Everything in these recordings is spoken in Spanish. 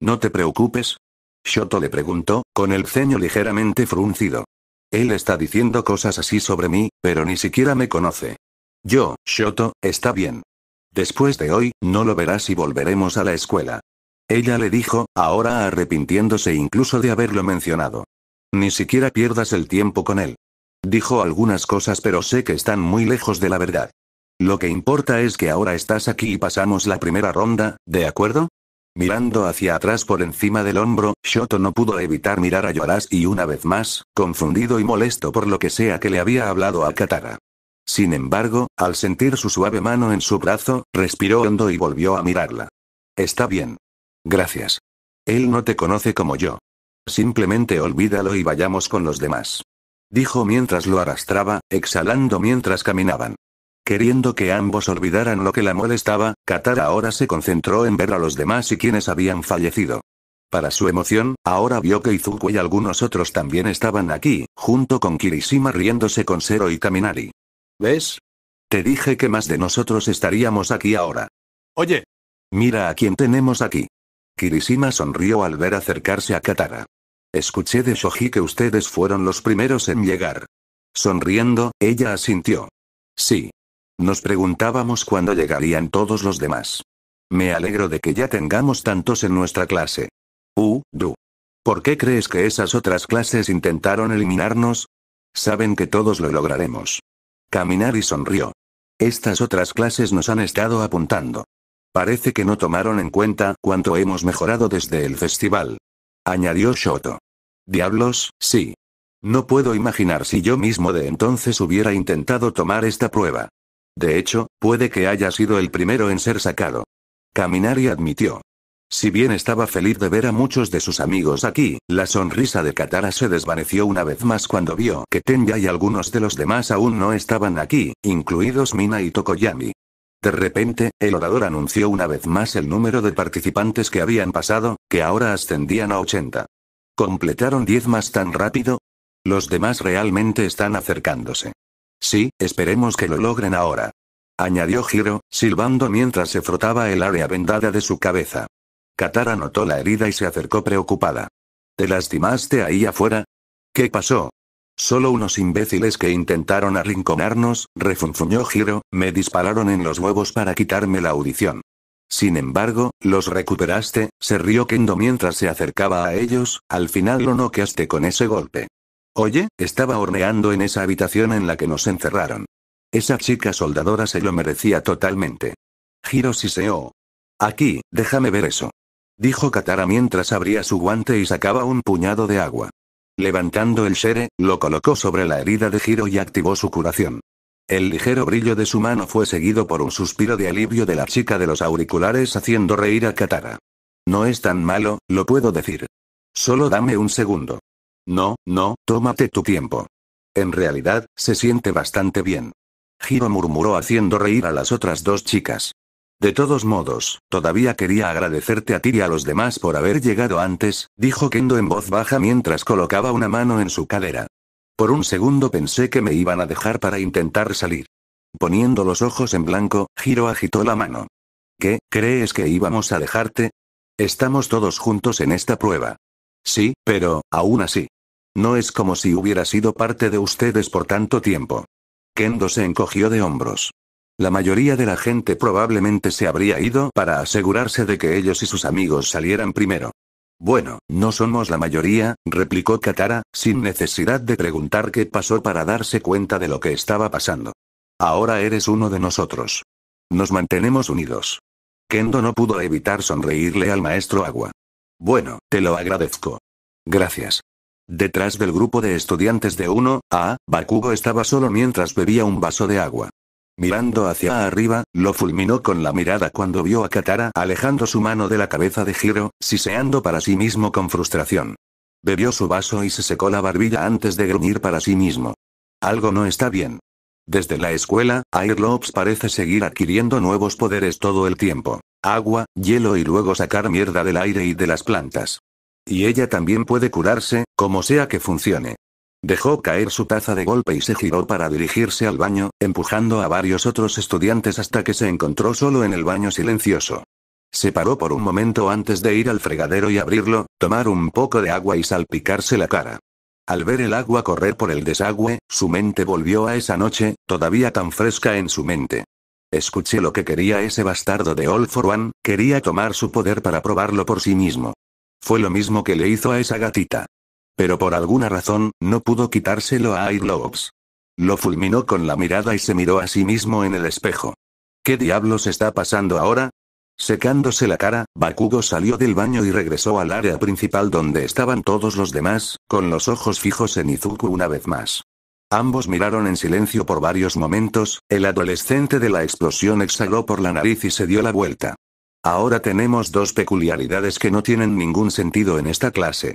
No te preocupes. Shoto le preguntó, con el ceño ligeramente fruncido. Él está diciendo cosas así sobre mí, pero ni siquiera me conoce. Yo, Shoto, está bien. Después de hoy, no lo verás y volveremos a la escuela. Ella le dijo, ahora arrepintiéndose incluso de haberlo mencionado. Ni siquiera pierdas el tiempo con él. Dijo algunas cosas pero sé que están muy lejos de la verdad. Lo que importa es que ahora estás aquí y pasamos la primera ronda, ¿de acuerdo? Mirando hacia atrás por encima del hombro, Shoto no pudo evitar mirar a Yoras y una vez más, confundido y molesto por lo que sea que le había hablado a Katara. Sin embargo, al sentir su suave mano en su brazo, respiró hondo y volvió a mirarla. Está bien. Gracias. Él no te conoce como yo. Simplemente olvídalo y vayamos con los demás. Dijo mientras lo arrastraba, exhalando mientras caminaban. Queriendo que ambos olvidaran lo que la molestaba, Katara ahora se concentró en ver a los demás y quienes habían fallecido. Para su emoción, ahora vio que Izuku y algunos otros también estaban aquí, junto con Kirishima riéndose con Sero y Kaminari. ¿Ves? Te dije que más de nosotros estaríamos aquí ahora. Oye. Mira a quién tenemos aquí. Kirishima sonrió al ver acercarse a Katara. Escuché de Shoji que ustedes fueron los primeros en llegar. Sonriendo, ella asintió. Sí. Nos preguntábamos cuándo llegarían todos los demás. Me alegro de que ya tengamos tantos en nuestra clase. Uh, du. ¿Por qué crees que esas otras clases intentaron eliminarnos? Saben que todos lo lograremos. Caminar y sonrió. Estas otras clases nos han estado apuntando. Parece que no tomaron en cuenta cuánto hemos mejorado desde el festival. Añadió Shoto. Diablos, sí. No puedo imaginar si yo mismo de entonces hubiera intentado tomar esta prueba. De hecho, puede que haya sido el primero en ser sacado. Caminari admitió. Si bien estaba feliz de ver a muchos de sus amigos aquí, la sonrisa de Katara se desvaneció una vez más cuando vio que Tenya y algunos de los demás aún no estaban aquí, incluidos Mina y Tokoyami. De repente, el orador anunció una vez más el número de participantes que habían pasado, que ahora ascendían a 80. ¿Completaron 10 más tan rápido? Los demás realmente están acercándose. Sí, esperemos que lo logren ahora. Añadió Giro, silbando mientras se frotaba el área vendada de su cabeza. Katara notó la herida y se acercó preocupada. ¿Te lastimaste ahí afuera? ¿Qué pasó? Solo unos imbéciles que intentaron arrinconarnos, refunfuñó Giro, me dispararon en los huevos para quitarme la audición. Sin embargo, los recuperaste, se rió Kendo mientras se acercaba a ellos, al final lo noqueaste con ese golpe. Oye, estaba horneando en esa habitación en la que nos encerraron. Esa chica soldadora se lo merecía totalmente. Giro siseó. Aquí, déjame ver eso. Dijo Katara mientras abría su guante y sacaba un puñado de agua. Levantando el Shere, lo colocó sobre la herida de Giro y activó su curación. El ligero brillo de su mano fue seguido por un suspiro de alivio de la chica de los auriculares haciendo reír a Katara. No es tan malo, lo puedo decir. Solo dame un segundo. No, no, tómate tu tiempo. En realidad, se siente bastante bien. Giro murmuró haciendo reír a las otras dos chicas. De todos modos, todavía quería agradecerte a ti y a los demás por haber llegado antes, dijo Kendo en voz baja mientras colocaba una mano en su cadera. Por un segundo pensé que me iban a dejar para intentar salir. Poniendo los ojos en blanco, Giro agitó la mano. ¿Qué, crees que íbamos a dejarte? Estamos todos juntos en esta prueba. Sí, pero, aún así. No es como si hubiera sido parte de ustedes por tanto tiempo. Kendo se encogió de hombros. La mayoría de la gente probablemente se habría ido para asegurarse de que ellos y sus amigos salieran primero. Bueno, no somos la mayoría, replicó Katara, sin necesidad de preguntar qué pasó para darse cuenta de lo que estaba pasando. Ahora eres uno de nosotros. Nos mantenemos unidos. Kendo no pudo evitar sonreírle al maestro Agua. Bueno, te lo agradezco. Gracias. Detrás del grupo de estudiantes de 1A, Bakugo estaba solo mientras bebía un vaso de agua. Mirando hacia arriba, lo fulminó con la mirada cuando vio a Katara alejando su mano de la cabeza de Hiro, siseando para sí mismo con frustración. Bebió su vaso y se secó la barbilla antes de gruñir para sí mismo. Algo no está bien. Desde la escuela, Airlobs parece seguir adquiriendo nuevos poderes todo el tiempo. Agua, hielo y luego sacar mierda del aire y de las plantas. Y ella también puede curarse, como sea que funcione. Dejó caer su taza de golpe y se giró para dirigirse al baño, empujando a varios otros estudiantes hasta que se encontró solo en el baño silencioso. Se paró por un momento antes de ir al fregadero y abrirlo, tomar un poco de agua y salpicarse la cara. Al ver el agua correr por el desagüe, su mente volvió a esa noche, todavía tan fresca en su mente. Escuché lo que quería ese bastardo de All for One, quería tomar su poder para probarlo por sí mismo. Fue lo mismo que le hizo a esa gatita. Pero por alguna razón, no pudo quitárselo a Airlobs. Lo fulminó con la mirada y se miró a sí mismo en el espejo. ¿Qué diablos está pasando ahora? Secándose la cara, Bakugo salió del baño y regresó al área principal donde estaban todos los demás, con los ojos fijos en Izuku una vez más. Ambos miraron en silencio por varios momentos, el adolescente de la explosión exhaló por la nariz y se dio la vuelta. Ahora tenemos dos peculiaridades que no tienen ningún sentido en esta clase.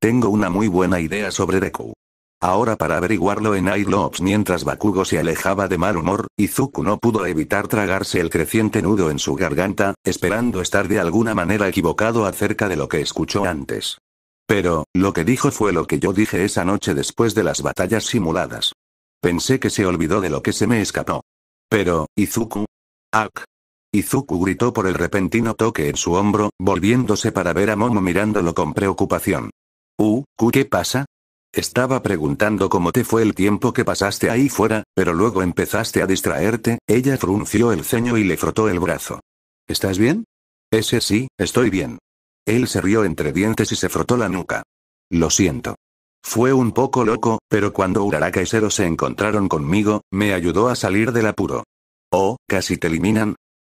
Tengo una muy buena idea sobre Deku. Ahora para averiguarlo en Airlobs mientras Bakugo se alejaba de mal humor, Izuku no pudo evitar tragarse el creciente nudo en su garganta, esperando estar de alguna manera equivocado acerca de lo que escuchó antes. Pero, lo que dijo fue lo que yo dije esa noche después de las batallas simuladas. Pensé que se olvidó de lo que se me escapó. Pero, Izuku. Ak. Izuku gritó por el repentino toque en su hombro, volviéndose para ver a Momo mirándolo con preocupación. Uh, ¿qué pasa? Estaba preguntando cómo te fue el tiempo que pasaste ahí fuera, pero luego empezaste a distraerte, ella frunció el ceño y le frotó el brazo. ¿Estás bien? Ese sí, estoy bien. Él se rió entre dientes y se frotó la nuca. Lo siento. Fue un poco loco, pero cuando Uraraka y Sero se encontraron conmigo, me ayudó a salir del apuro. Oh, casi te eliminan,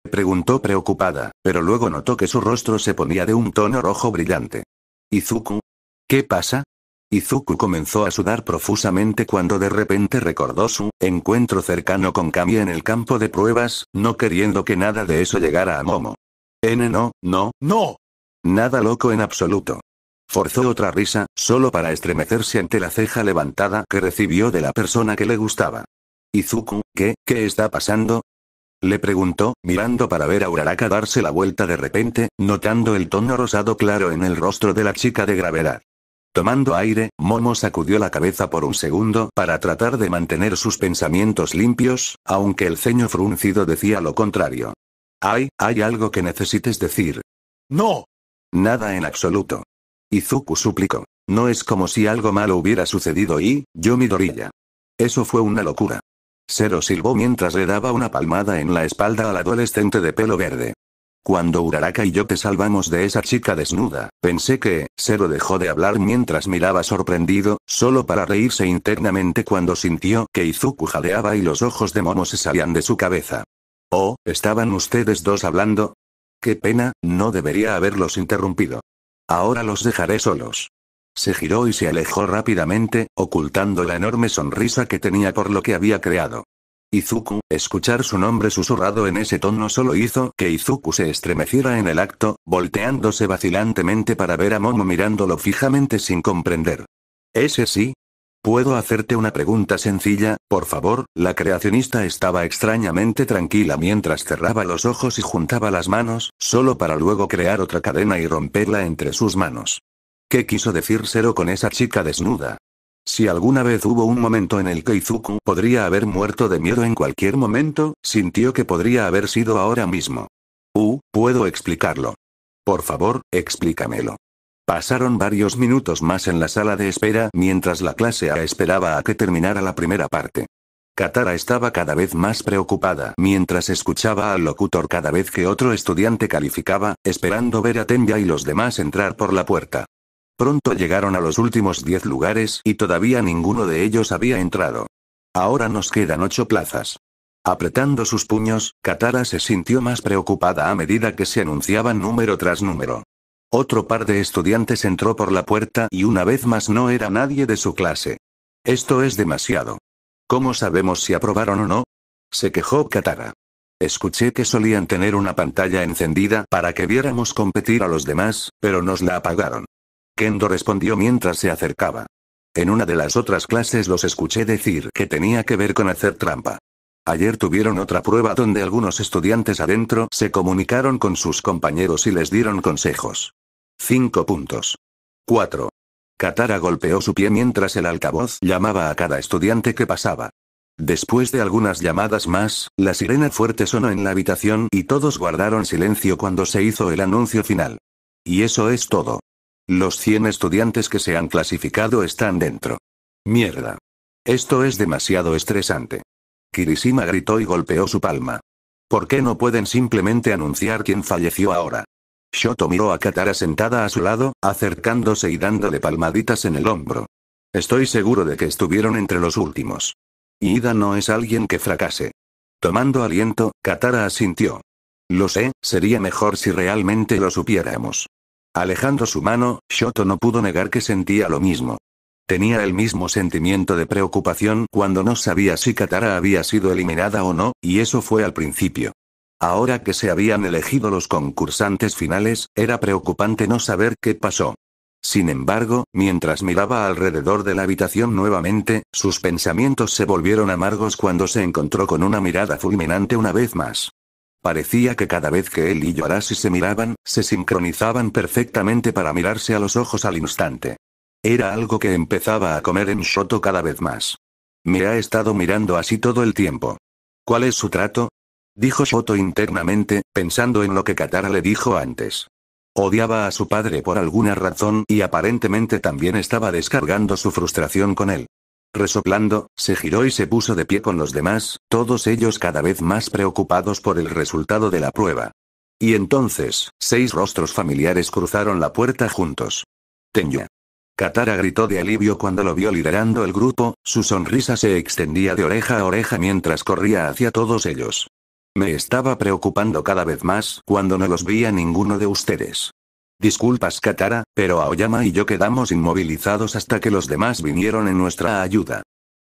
preguntó preocupada, pero luego notó que su rostro se ponía de un tono rojo brillante. ¿Izuku? ¿Qué pasa? Izuku comenzó a sudar profusamente cuando de repente recordó su encuentro cercano con Kami en el campo de pruebas, no queriendo que nada de eso llegara a Momo. N no, no, no. Nada loco en absoluto. Forzó otra risa, solo para estremecerse ante la ceja levantada que recibió de la persona que le gustaba. Izuku, ¿qué, qué está pasando? Le preguntó, mirando para ver a Uraraka darse la vuelta de repente, notando el tono rosado claro en el rostro de la chica de gravedad. Tomando aire, Momo sacudió la cabeza por un segundo para tratar de mantener sus pensamientos limpios, aunque el ceño fruncido decía lo contrario. Ay, hay algo que necesites decir. No. Nada en absoluto. Izuku suplicó. No es como si algo malo hubiera sucedido y, yo mi dorilla. Eso fue una locura. Zero silbó mientras le daba una palmada en la espalda al adolescente de pelo verde. Cuando Uraraka y yo te salvamos de esa chica desnuda, pensé que, Zero dejó de hablar mientras miraba sorprendido, solo para reírse internamente cuando sintió que Izuku jadeaba y los ojos de Momo se salían de su cabeza. Oh, ¿estaban ustedes dos hablando? Qué pena, no debería haberlos interrumpido. Ahora los dejaré solos. Se giró y se alejó rápidamente, ocultando la enorme sonrisa que tenía por lo que había creado. Izuku, escuchar su nombre susurrado en ese tono solo hizo que Izuku se estremeciera en el acto, volteándose vacilantemente para ver a Momo mirándolo fijamente sin comprender. ¿Ese sí? Puedo hacerte una pregunta sencilla, por favor, la creacionista estaba extrañamente tranquila mientras cerraba los ojos y juntaba las manos, solo para luego crear otra cadena y romperla entre sus manos. ¿Qué quiso decir Zero con esa chica desnuda? Si alguna vez hubo un momento en el que Izuku podría haber muerto de miedo en cualquier momento, sintió que podría haber sido ahora mismo. Uh, puedo explicarlo. Por favor, explícamelo. Pasaron varios minutos más en la sala de espera mientras la clase A esperaba a que terminara la primera parte. Katara estaba cada vez más preocupada mientras escuchaba al locutor cada vez que otro estudiante calificaba, esperando ver a Tenya y los demás entrar por la puerta. Pronto llegaron a los últimos 10 lugares y todavía ninguno de ellos había entrado. Ahora nos quedan ocho plazas. Apretando sus puños, Katara se sintió más preocupada a medida que se anunciaban número tras número. Otro par de estudiantes entró por la puerta y una vez más no era nadie de su clase. Esto es demasiado. ¿Cómo sabemos si aprobaron o no? Se quejó Katara. Escuché que solían tener una pantalla encendida para que viéramos competir a los demás, pero nos la apagaron respondió mientras se acercaba. En una de las otras clases los escuché decir que tenía que ver con hacer trampa. Ayer tuvieron otra prueba donde algunos estudiantes adentro se comunicaron con sus compañeros y les dieron consejos. 5 puntos. 4. Katara golpeó su pie mientras el altavoz llamaba a cada estudiante que pasaba. Después de algunas llamadas más, la sirena fuerte sonó en la habitación y todos guardaron silencio cuando se hizo el anuncio final. Y eso es todo. Los 100 estudiantes que se han clasificado están dentro. Mierda. Esto es demasiado estresante. Kirishima gritó y golpeó su palma. ¿Por qué no pueden simplemente anunciar quién falleció ahora? Shoto miró a Katara sentada a su lado, acercándose y dándole palmaditas en el hombro. Estoy seguro de que estuvieron entre los últimos. Ida no es alguien que fracase. Tomando aliento, Katara asintió. Lo sé, sería mejor si realmente lo supiéramos. Alejando su mano, Shoto no pudo negar que sentía lo mismo. Tenía el mismo sentimiento de preocupación cuando no sabía si Katara había sido eliminada o no, y eso fue al principio. Ahora que se habían elegido los concursantes finales, era preocupante no saber qué pasó. Sin embargo, mientras miraba alrededor de la habitación nuevamente, sus pensamientos se volvieron amargos cuando se encontró con una mirada fulminante una vez más. Parecía que cada vez que él y Yorasi se miraban, se sincronizaban perfectamente para mirarse a los ojos al instante. Era algo que empezaba a comer en Shoto cada vez más. Me ha estado mirando así todo el tiempo. ¿Cuál es su trato? Dijo Shoto internamente, pensando en lo que Katara le dijo antes. Odiaba a su padre por alguna razón y aparentemente también estaba descargando su frustración con él. Resoplando, se giró y se puso de pie con los demás, todos ellos cada vez más preocupados por el resultado de la prueba. Y entonces, seis rostros familiares cruzaron la puerta juntos. Tenya. Katara gritó de alivio cuando lo vio liderando el grupo, su sonrisa se extendía de oreja a oreja mientras corría hacia todos ellos. Me estaba preocupando cada vez más cuando no los vi a ninguno de ustedes. Disculpas Katara, pero Aoyama y yo quedamos inmovilizados hasta que los demás vinieron en nuestra ayuda.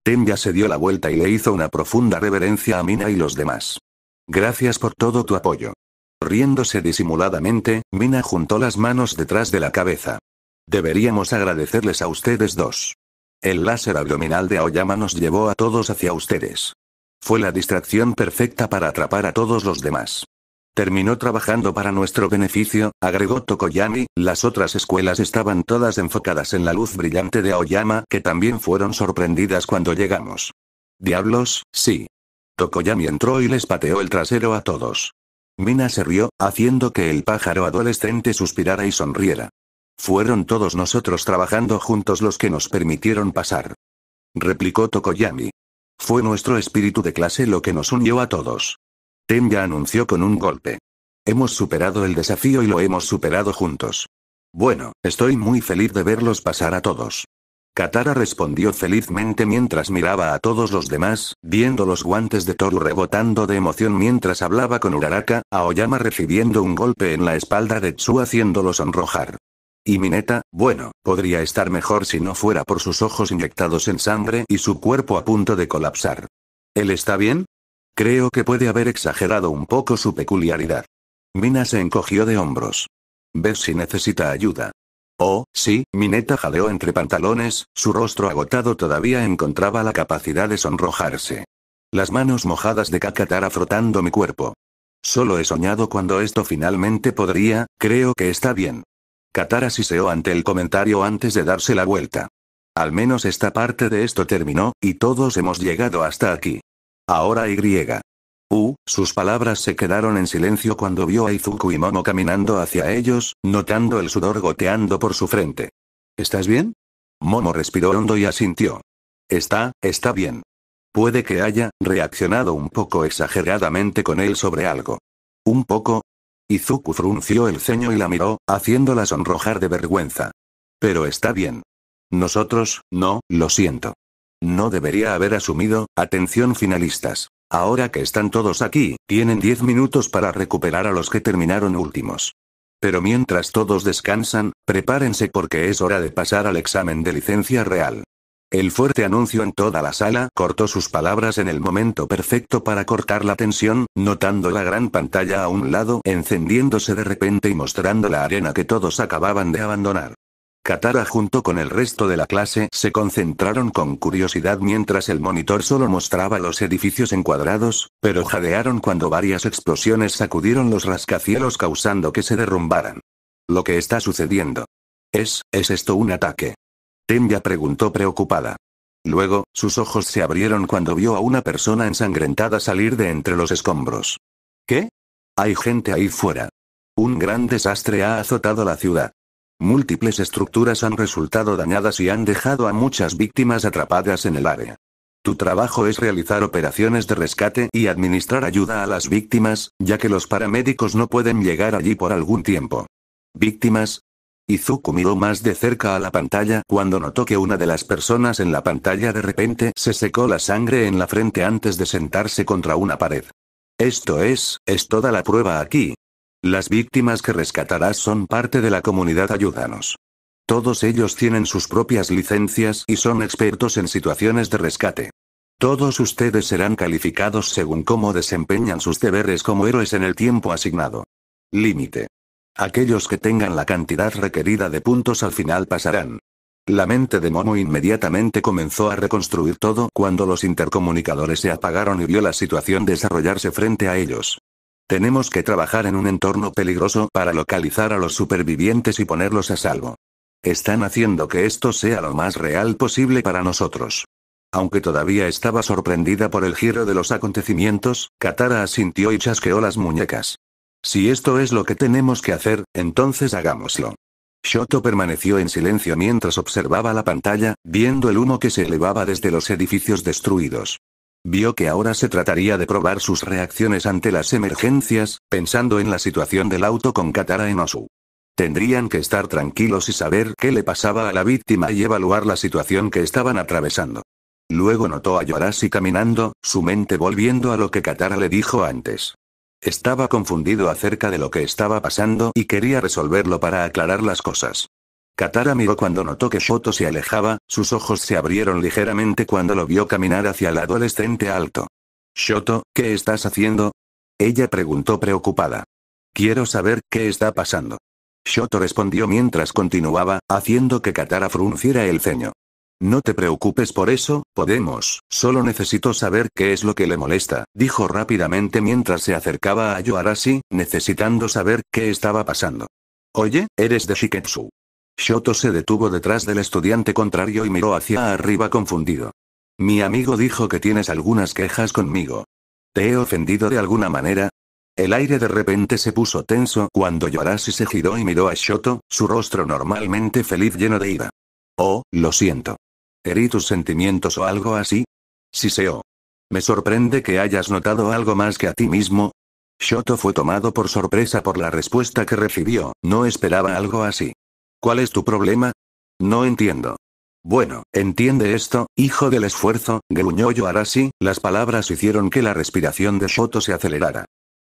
Tenya se dio la vuelta y le hizo una profunda reverencia a Mina y los demás. Gracias por todo tu apoyo. Riéndose disimuladamente, Mina juntó las manos detrás de la cabeza. Deberíamos agradecerles a ustedes dos. El láser abdominal de Aoyama nos llevó a todos hacia ustedes. Fue la distracción perfecta para atrapar a todos los demás. Terminó trabajando para nuestro beneficio, agregó Tokoyami, las otras escuelas estaban todas enfocadas en la luz brillante de Aoyama que también fueron sorprendidas cuando llegamos. Diablos, sí. Tokoyami entró y les pateó el trasero a todos. Mina se rió, haciendo que el pájaro adolescente suspirara y sonriera. Fueron todos nosotros trabajando juntos los que nos permitieron pasar. Replicó Tokoyami. Fue nuestro espíritu de clase lo que nos unió a todos ya anunció con un golpe. Hemos superado el desafío y lo hemos superado juntos. Bueno, estoy muy feliz de verlos pasar a todos. Katara respondió felizmente mientras miraba a todos los demás, viendo los guantes de Toru rebotando de emoción mientras hablaba con Uraraka, Aoyama recibiendo un golpe en la espalda de Tsu haciéndolo sonrojar. Y Mineta, bueno, podría estar mejor si no fuera por sus ojos inyectados en sangre y su cuerpo a punto de colapsar. ¿Él está bien? Creo que puede haber exagerado un poco su peculiaridad. Mina se encogió de hombros. Ves si necesita ayuda. Oh, sí, Mineta jaleó entre pantalones, su rostro agotado todavía encontraba la capacidad de sonrojarse. Las manos mojadas de Kakatara frotando mi cuerpo. Solo he soñado cuando esto finalmente podría, creo que está bien. Katara siseó ante el comentario antes de darse la vuelta. Al menos esta parte de esto terminó, y todos hemos llegado hasta aquí ahora Y. U. sus palabras se quedaron en silencio cuando vio a Izuku y Momo caminando hacia ellos, notando el sudor goteando por su frente. ¿Estás bien? Momo respiró hondo y asintió. Está, está bien. Puede que haya reaccionado un poco exageradamente con él sobre algo. ¿Un poco? Izuku frunció el ceño y la miró, haciéndola sonrojar de vergüenza. Pero está bien. Nosotros, no, lo siento. No debería haber asumido, atención finalistas. Ahora que están todos aquí, tienen 10 minutos para recuperar a los que terminaron últimos. Pero mientras todos descansan, prepárense porque es hora de pasar al examen de licencia real. El fuerte anuncio en toda la sala cortó sus palabras en el momento perfecto para cortar la tensión, notando la gran pantalla a un lado encendiéndose de repente y mostrando la arena que todos acababan de abandonar. Katara junto con el resto de la clase se concentraron con curiosidad mientras el monitor solo mostraba los edificios encuadrados, pero jadearon cuando varias explosiones sacudieron los rascacielos causando que se derrumbaran. Lo que está sucediendo. ¿Es, es esto un ataque? Tenya preguntó preocupada. Luego, sus ojos se abrieron cuando vio a una persona ensangrentada salir de entre los escombros. ¿Qué? Hay gente ahí fuera. Un gran desastre ha azotado la ciudad. Múltiples estructuras han resultado dañadas y han dejado a muchas víctimas atrapadas en el área. Tu trabajo es realizar operaciones de rescate y administrar ayuda a las víctimas, ya que los paramédicos no pueden llegar allí por algún tiempo. ¿Víctimas? Izuku miró más de cerca a la pantalla cuando notó que una de las personas en la pantalla de repente se secó la sangre en la frente antes de sentarse contra una pared. Esto es, es toda la prueba aquí, las víctimas que rescatarás son parte de la comunidad Ayúdanos. Todos ellos tienen sus propias licencias y son expertos en situaciones de rescate. Todos ustedes serán calificados según cómo desempeñan sus deberes como héroes en el tiempo asignado. Límite. Aquellos que tengan la cantidad requerida de puntos al final pasarán. La mente de Momo inmediatamente comenzó a reconstruir todo cuando los intercomunicadores se apagaron y vio la situación desarrollarse frente a ellos. Tenemos que trabajar en un entorno peligroso para localizar a los supervivientes y ponerlos a salvo. Están haciendo que esto sea lo más real posible para nosotros. Aunque todavía estaba sorprendida por el giro de los acontecimientos, Katara asintió y chasqueó las muñecas. Si esto es lo que tenemos que hacer, entonces hagámoslo. Shoto permaneció en silencio mientras observaba la pantalla, viendo el humo que se elevaba desde los edificios destruidos. Vio que ahora se trataría de probar sus reacciones ante las emergencias, pensando en la situación del auto con Katara en Osu. Tendrían que estar tranquilos y saber qué le pasaba a la víctima y evaluar la situación que estaban atravesando. Luego notó a Yorasi caminando, su mente volviendo a lo que Katara le dijo antes. Estaba confundido acerca de lo que estaba pasando y quería resolverlo para aclarar las cosas. Katara miró cuando notó que Shoto se alejaba, sus ojos se abrieron ligeramente cuando lo vio caminar hacia el adolescente alto. Shoto, ¿qué estás haciendo? Ella preguntó preocupada. Quiero saber qué está pasando. Shoto respondió mientras continuaba, haciendo que Katara frunciera el ceño. No te preocupes por eso, podemos, solo necesito saber qué es lo que le molesta, dijo rápidamente mientras se acercaba a Yoarashi, necesitando saber qué estaba pasando. Oye, eres de Shiketsu. Shoto se detuvo detrás del estudiante contrario y miró hacia arriba confundido. Mi amigo dijo que tienes algunas quejas conmigo. ¿Te he ofendido de alguna manera? El aire de repente se puso tenso cuando Yorashi se giró y miró a Shoto, su rostro normalmente feliz lleno de ira. Oh, lo siento. ¿Herí tus sentimientos o algo así? Siseo. Oh. Me sorprende que hayas notado algo más que a ti mismo. Shoto fue tomado por sorpresa por la respuesta que recibió, no esperaba algo así. ¿Cuál es tu problema? No entiendo. Bueno, entiende esto, hijo del esfuerzo, gruñó Yoarashi, las palabras hicieron que la respiración de Shoto se acelerara.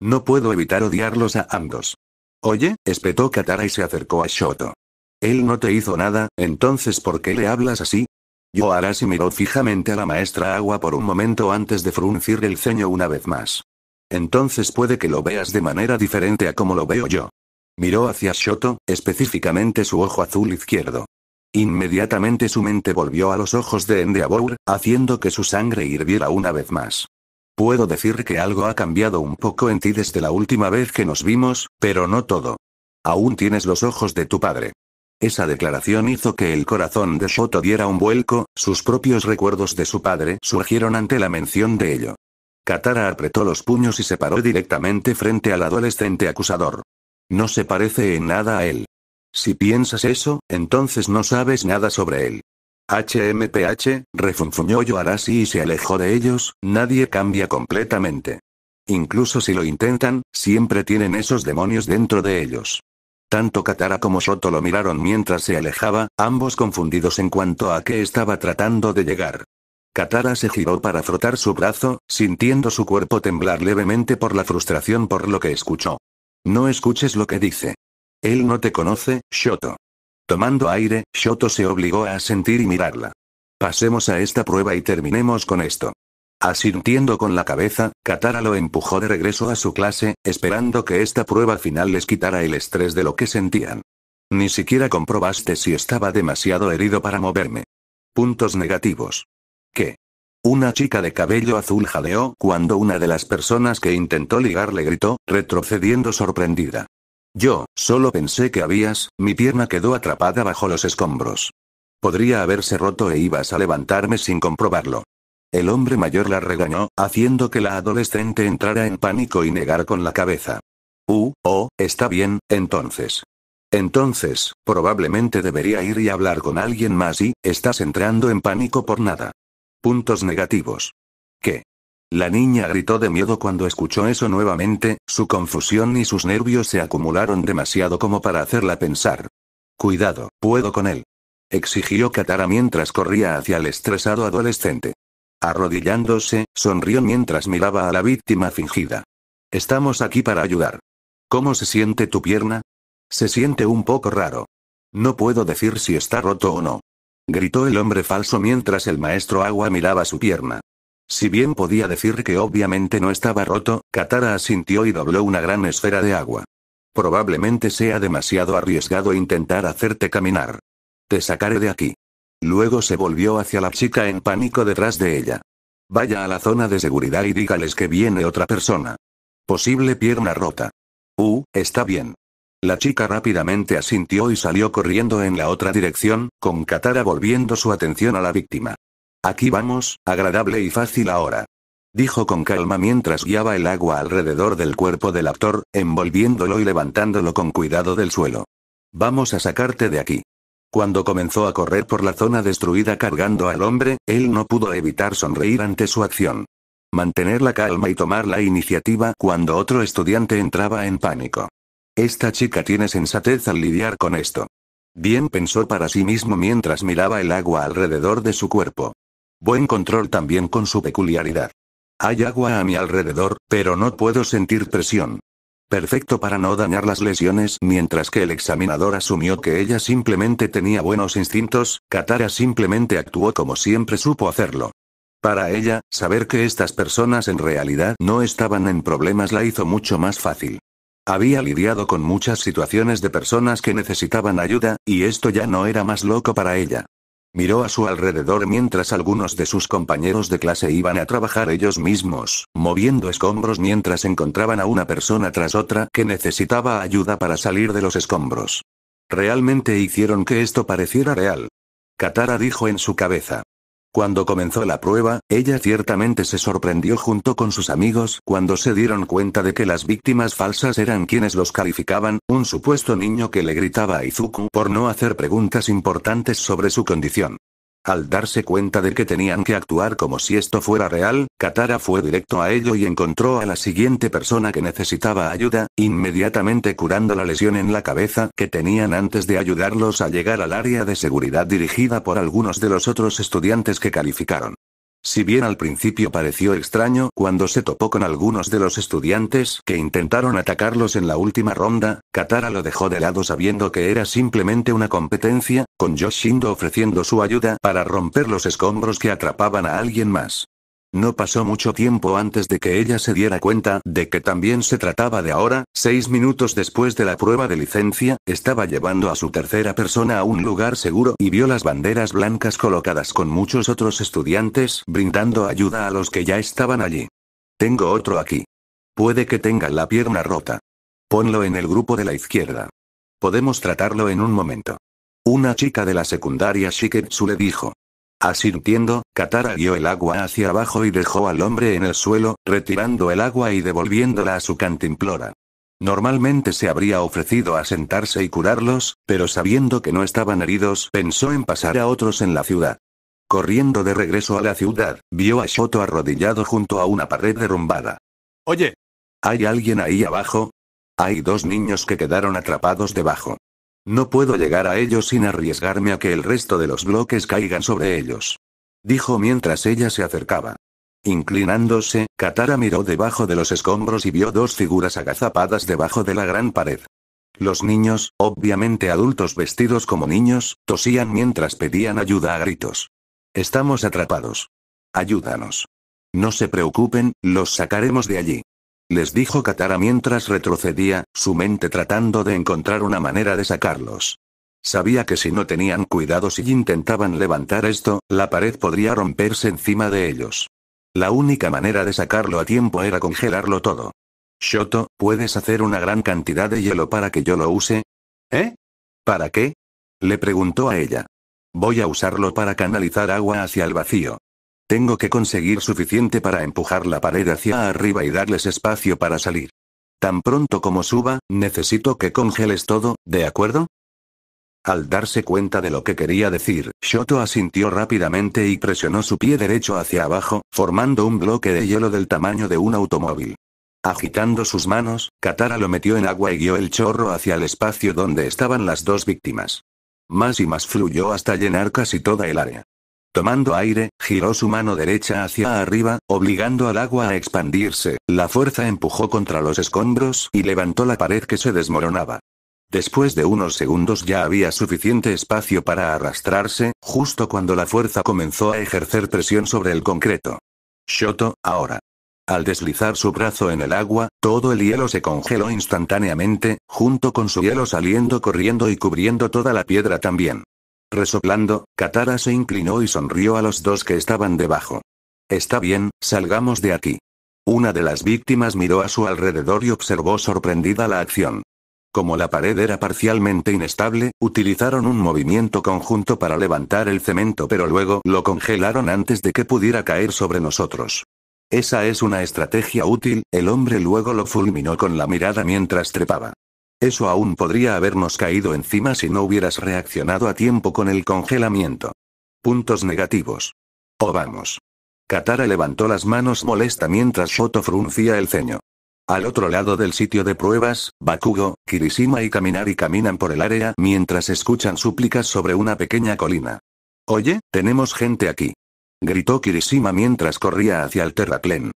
No puedo evitar odiarlos a ambos. Oye, espetó Katara y se acercó a Shoto. Él no te hizo nada, entonces ¿por qué le hablas así? Yoarashi miró fijamente a la maestra Agua por un momento antes de fruncir el ceño una vez más. Entonces puede que lo veas de manera diferente a como lo veo yo. Miró hacia Shoto, específicamente su ojo azul izquierdo. Inmediatamente su mente volvió a los ojos de Endeavour, haciendo que su sangre hirviera una vez más. Puedo decir que algo ha cambiado un poco en ti desde la última vez que nos vimos, pero no todo. Aún tienes los ojos de tu padre. Esa declaración hizo que el corazón de Shoto diera un vuelco, sus propios recuerdos de su padre surgieron ante la mención de ello. Katara apretó los puños y se paró directamente frente al adolescente acusador. No se parece en nada a él. Si piensas eso, entonces no sabes nada sobre él. HMPH, refunfuñó Yoarasi y se alejó de ellos, nadie cambia completamente. Incluso si lo intentan, siempre tienen esos demonios dentro de ellos. Tanto Katara como Soto lo miraron mientras se alejaba, ambos confundidos en cuanto a qué estaba tratando de llegar. Katara se giró para frotar su brazo, sintiendo su cuerpo temblar levemente por la frustración por lo que escuchó. No escuches lo que dice. Él no te conoce, Shoto. Tomando aire, Shoto se obligó a asentir y mirarla. Pasemos a esta prueba y terminemos con esto. Asintiendo con la cabeza, Katara lo empujó de regreso a su clase, esperando que esta prueba final les quitara el estrés de lo que sentían. Ni siquiera comprobaste si estaba demasiado herido para moverme. Puntos negativos. ¿Qué? Una chica de cabello azul jadeó cuando una de las personas que intentó ligar le gritó, retrocediendo sorprendida. Yo, solo pensé que habías, mi pierna quedó atrapada bajo los escombros. Podría haberse roto e ibas a levantarme sin comprobarlo. El hombre mayor la regañó, haciendo que la adolescente entrara en pánico y negar con la cabeza. Uh, oh, está bien, entonces. Entonces, probablemente debería ir y hablar con alguien más y, estás entrando en pánico por nada. Puntos negativos. ¿Qué? La niña gritó de miedo cuando escuchó eso nuevamente, su confusión y sus nervios se acumularon demasiado como para hacerla pensar. Cuidado, puedo con él. Exigió Katara mientras corría hacia el estresado adolescente. Arrodillándose, sonrió mientras miraba a la víctima fingida. Estamos aquí para ayudar. ¿Cómo se siente tu pierna? Se siente un poco raro. No puedo decir si está roto o no gritó el hombre falso mientras el maestro Agua miraba su pierna. Si bien podía decir que obviamente no estaba roto, Katara asintió y dobló una gran esfera de agua. Probablemente sea demasiado arriesgado intentar hacerte caminar. Te sacaré de aquí. Luego se volvió hacia la chica en pánico detrás de ella. Vaya a la zona de seguridad y dígales que viene otra persona. Posible pierna rota. Uh, está bien. La chica rápidamente asintió y salió corriendo en la otra dirección, con Katara volviendo su atención a la víctima. Aquí vamos, agradable y fácil ahora. Dijo con calma mientras guiaba el agua alrededor del cuerpo del actor, envolviéndolo y levantándolo con cuidado del suelo. Vamos a sacarte de aquí. Cuando comenzó a correr por la zona destruida cargando al hombre, él no pudo evitar sonreír ante su acción. Mantener la calma y tomar la iniciativa cuando otro estudiante entraba en pánico. Esta chica tiene sensatez al lidiar con esto. Bien pensó para sí mismo mientras miraba el agua alrededor de su cuerpo. Buen control también con su peculiaridad. Hay agua a mi alrededor, pero no puedo sentir presión. Perfecto para no dañar las lesiones, mientras que el examinador asumió que ella simplemente tenía buenos instintos, Katara simplemente actuó como siempre supo hacerlo. Para ella, saber que estas personas en realidad no estaban en problemas la hizo mucho más fácil. Había lidiado con muchas situaciones de personas que necesitaban ayuda, y esto ya no era más loco para ella. Miró a su alrededor mientras algunos de sus compañeros de clase iban a trabajar ellos mismos, moviendo escombros mientras encontraban a una persona tras otra que necesitaba ayuda para salir de los escombros. Realmente hicieron que esto pareciera real. Katara dijo en su cabeza. Cuando comenzó la prueba, ella ciertamente se sorprendió junto con sus amigos cuando se dieron cuenta de que las víctimas falsas eran quienes los calificaban, un supuesto niño que le gritaba a Izuku por no hacer preguntas importantes sobre su condición. Al darse cuenta de que tenían que actuar como si esto fuera real, Katara fue directo a ello y encontró a la siguiente persona que necesitaba ayuda, inmediatamente curando la lesión en la cabeza que tenían antes de ayudarlos a llegar al área de seguridad dirigida por algunos de los otros estudiantes que calificaron. Si bien al principio pareció extraño cuando se topó con algunos de los estudiantes que intentaron atacarlos en la última ronda, Katara lo dejó de lado sabiendo que era simplemente una competencia, con Yoshindo ofreciendo su ayuda para romper los escombros que atrapaban a alguien más. No pasó mucho tiempo antes de que ella se diera cuenta de que también se trataba de ahora, seis minutos después de la prueba de licencia, estaba llevando a su tercera persona a un lugar seguro y vio las banderas blancas colocadas con muchos otros estudiantes brindando ayuda a los que ya estaban allí. Tengo otro aquí. Puede que tenga la pierna rota. Ponlo en el grupo de la izquierda. Podemos tratarlo en un momento. Una chica de la secundaria Shiketsu le dijo. Asintiendo, Katara guió el agua hacia abajo y dejó al hombre en el suelo, retirando el agua y devolviéndola a su cantimplora. Normalmente se habría ofrecido a sentarse y curarlos, pero sabiendo que no estaban heridos, pensó en pasar a otros en la ciudad. Corriendo de regreso a la ciudad, vio a Shoto arrodillado junto a una pared derrumbada. Oye. ¿Hay alguien ahí abajo? Hay dos niños que quedaron atrapados debajo. No puedo llegar a ellos sin arriesgarme a que el resto de los bloques caigan sobre ellos. Dijo mientras ella se acercaba. Inclinándose, Katara miró debajo de los escombros y vio dos figuras agazapadas debajo de la gran pared. Los niños, obviamente adultos vestidos como niños, tosían mientras pedían ayuda a gritos. Estamos atrapados. Ayúdanos. No se preocupen, los sacaremos de allí les dijo Katara mientras retrocedía, su mente tratando de encontrar una manera de sacarlos. Sabía que si no tenían cuidado si intentaban levantar esto, la pared podría romperse encima de ellos. La única manera de sacarlo a tiempo era congelarlo todo. Shoto, ¿puedes hacer una gran cantidad de hielo para que yo lo use? ¿Eh? ¿Para qué? Le preguntó a ella. Voy a usarlo para canalizar agua hacia el vacío. Tengo que conseguir suficiente para empujar la pared hacia arriba y darles espacio para salir. Tan pronto como suba, necesito que congeles todo, ¿de acuerdo? Al darse cuenta de lo que quería decir, Shoto asintió rápidamente y presionó su pie derecho hacia abajo, formando un bloque de hielo del tamaño de un automóvil. Agitando sus manos, Katara lo metió en agua y guió el chorro hacia el espacio donde estaban las dos víctimas. Más y más fluyó hasta llenar casi toda el área. Tomando aire, giró su mano derecha hacia arriba, obligando al agua a expandirse, la fuerza empujó contra los escombros y levantó la pared que se desmoronaba. Después de unos segundos ya había suficiente espacio para arrastrarse, justo cuando la fuerza comenzó a ejercer presión sobre el concreto. Shoto, ahora. Al deslizar su brazo en el agua, todo el hielo se congeló instantáneamente, junto con su hielo saliendo corriendo y cubriendo toda la piedra también. Resoplando, Katara se inclinó y sonrió a los dos que estaban debajo. Está bien, salgamos de aquí. Una de las víctimas miró a su alrededor y observó sorprendida la acción. Como la pared era parcialmente inestable, utilizaron un movimiento conjunto para levantar el cemento pero luego lo congelaron antes de que pudiera caer sobre nosotros. Esa es una estrategia útil, el hombre luego lo fulminó con la mirada mientras trepaba. Eso aún podría habernos caído encima si no hubieras reaccionado a tiempo con el congelamiento. Puntos negativos. O oh, vamos. Katara levantó las manos molesta mientras Shoto fruncía el ceño. Al otro lado del sitio de pruebas, Bakugo, Kirishima y Kaminari caminan por el área mientras escuchan súplicas sobre una pequeña colina. Oye, tenemos gente aquí. Gritó Kirishima mientras corría hacia el terraplén.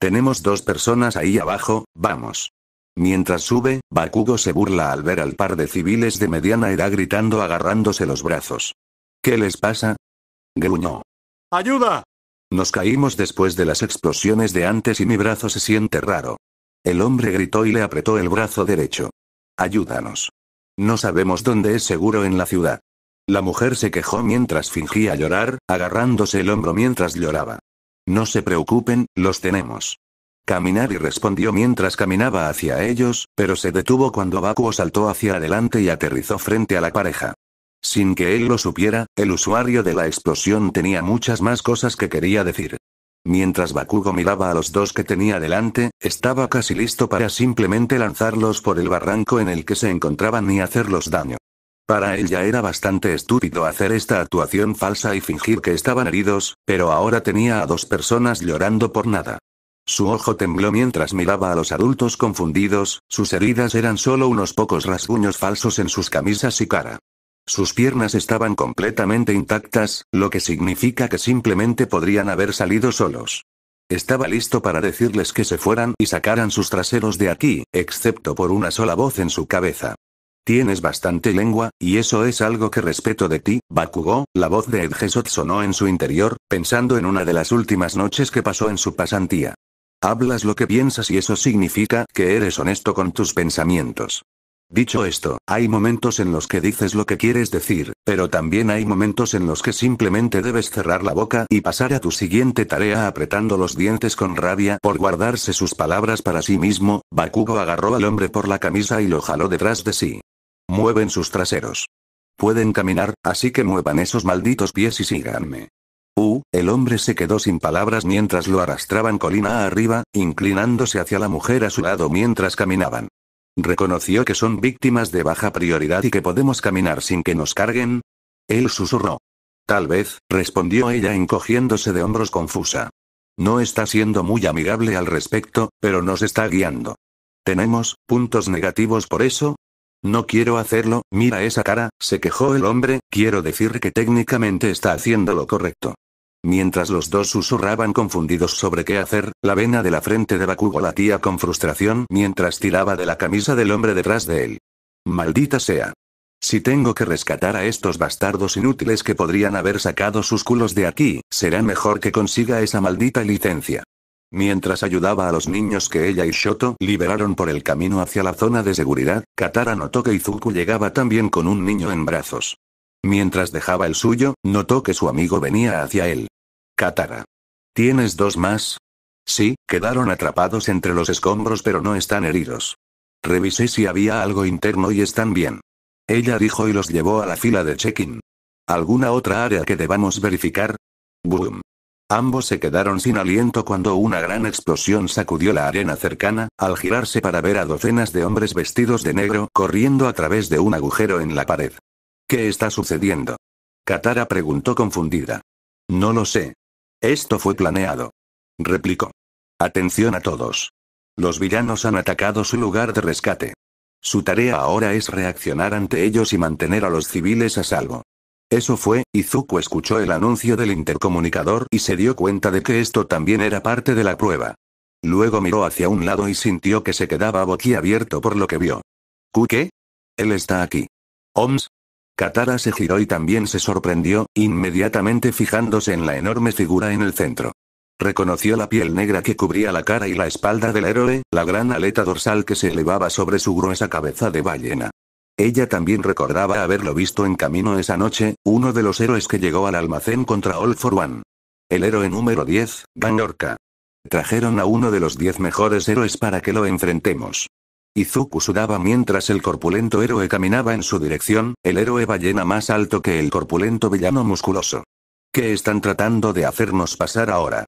Tenemos dos personas ahí abajo, vamos. Mientras sube, Bakugo se burla al ver al par de civiles de mediana edad gritando agarrándose los brazos. ¿Qué les pasa? Gruñó. ¡Ayuda! Nos caímos después de las explosiones de antes y mi brazo se siente raro. El hombre gritó y le apretó el brazo derecho. Ayúdanos. No sabemos dónde es seguro en la ciudad. La mujer se quejó mientras fingía llorar, agarrándose el hombro mientras lloraba. No se preocupen, los tenemos. Caminar y respondió mientras caminaba hacia ellos, pero se detuvo cuando Bakuo saltó hacia adelante y aterrizó frente a la pareja. Sin que él lo supiera, el usuario de la explosión tenía muchas más cosas que quería decir. Mientras Bakugo miraba a los dos que tenía delante, estaba casi listo para simplemente lanzarlos por el barranco en el que se encontraban y hacerlos daño. Para él ya era bastante estúpido hacer esta actuación falsa y fingir que estaban heridos, pero ahora tenía a dos personas llorando por nada. Su ojo tembló mientras miraba a los adultos confundidos, sus heridas eran solo unos pocos rasguños falsos en sus camisas y cara. Sus piernas estaban completamente intactas, lo que significa que simplemente podrían haber salido solos. Estaba listo para decirles que se fueran y sacaran sus traseros de aquí, excepto por una sola voz en su cabeza. Tienes bastante lengua, y eso es algo que respeto de ti, Bakugo, la voz de Edgesot sonó en su interior, pensando en una de las últimas noches que pasó en su pasantía. Hablas lo que piensas y eso significa que eres honesto con tus pensamientos. Dicho esto, hay momentos en los que dices lo que quieres decir, pero también hay momentos en los que simplemente debes cerrar la boca y pasar a tu siguiente tarea apretando los dientes con rabia por guardarse sus palabras para sí mismo. Bakugo agarró al hombre por la camisa y lo jaló detrás de sí. Mueven sus traseros. Pueden caminar, así que muevan esos malditos pies y síganme. Uh, el hombre se quedó sin palabras mientras lo arrastraban colina arriba, inclinándose hacia la mujer a su lado mientras caminaban. Reconoció que son víctimas de baja prioridad y que podemos caminar sin que nos carguen. Él susurró. Tal vez, respondió ella encogiéndose de hombros confusa. No está siendo muy amigable al respecto, pero nos está guiando. ¿Tenemos puntos negativos por eso? No quiero hacerlo, mira esa cara, se quejó el hombre, quiero decir que técnicamente está haciendo lo correcto. Mientras los dos susurraban confundidos sobre qué hacer, la vena de la frente de Bakugo latía con frustración mientras tiraba de la camisa del hombre detrás de él. Maldita sea. Si tengo que rescatar a estos bastardos inútiles que podrían haber sacado sus culos de aquí, será mejor que consiga esa maldita licencia. Mientras ayudaba a los niños que ella y Shoto liberaron por el camino hacia la zona de seguridad, Katara notó que Izuku llegaba también con un niño en brazos. Mientras dejaba el suyo, notó que su amigo venía hacia él. Katara. ¿Tienes dos más? Sí, quedaron atrapados entre los escombros pero no están heridos. Revisé si había algo interno y están bien. Ella dijo y los llevó a la fila de check-in. ¿Alguna otra área que debamos verificar? Boom. Ambos se quedaron sin aliento cuando una gran explosión sacudió la arena cercana, al girarse para ver a docenas de hombres vestidos de negro corriendo a través de un agujero en la pared. ¿Qué está sucediendo? Katara preguntó confundida. No lo sé. Esto fue planeado. Replicó. Atención a todos. Los villanos han atacado su lugar de rescate. Su tarea ahora es reaccionar ante ellos y mantener a los civiles a salvo. Eso fue, Izuku escuchó el anuncio del intercomunicador y se dio cuenta de que esto también era parte de la prueba. Luego miró hacia un lado y sintió que se quedaba boquiabierto por lo que vio. ¿Ku qué? Él está aquí. Oms, Katara se giró y también se sorprendió, inmediatamente fijándose en la enorme figura en el centro. Reconoció la piel negra que cubría la cara y la espalda del héroe, la gran aleta dorsal que se elevaba sobre su gruesa cabeza de ballena. Ella también recordaba haberlo visto en camino esa noche, uno de los héroes que llegó al almacén contra All for One. El héroe número 10, Gangorka. Trajeron a uno de los 10 mejores héroes para que lo enfrentemos. Izuku sudaba mientras el corpulento héroe caminaba en su dirección, el héroe ballena más alto que el corpulento villano musculoso. ¿Qué están tratando de hacernos pasar ahora?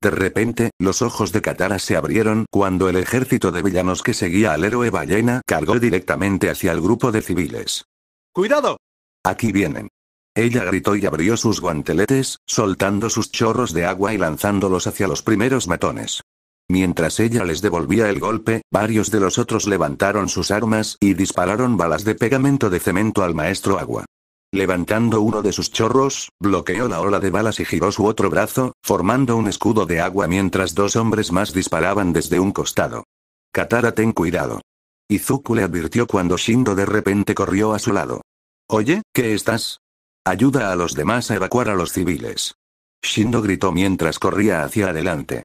De repente, los ojos de Katara se abrieron cuando el ejército de villanos que seguía al héroe ballena cargó directamente hacia el grupo de civiles. ¡Cuidado! Aquí vienen. Ella gritó y abrió sus guanteletes, soltando sus chorros de agua y lanzándolos hacia los primeros matones. Mientras ella les devolvía el golpe, varios de los otros levantaron sus armas y dispararon balas de pegamento de cemento al maestro agua. Levantando uno de sus chorros, bloqueó la ola de balas y giró su otro brazo, formando un escudo de agua mientras dos hombres más disparaban desde un costado. Katara, ten cuidado. Izuku le advirtió cuando Shindo de repente corrió a su lado. Oye, ¿qué estás? Ayuda a los demás a evacuar a los civiles. Shindo gritó mientras corría hacia adelante.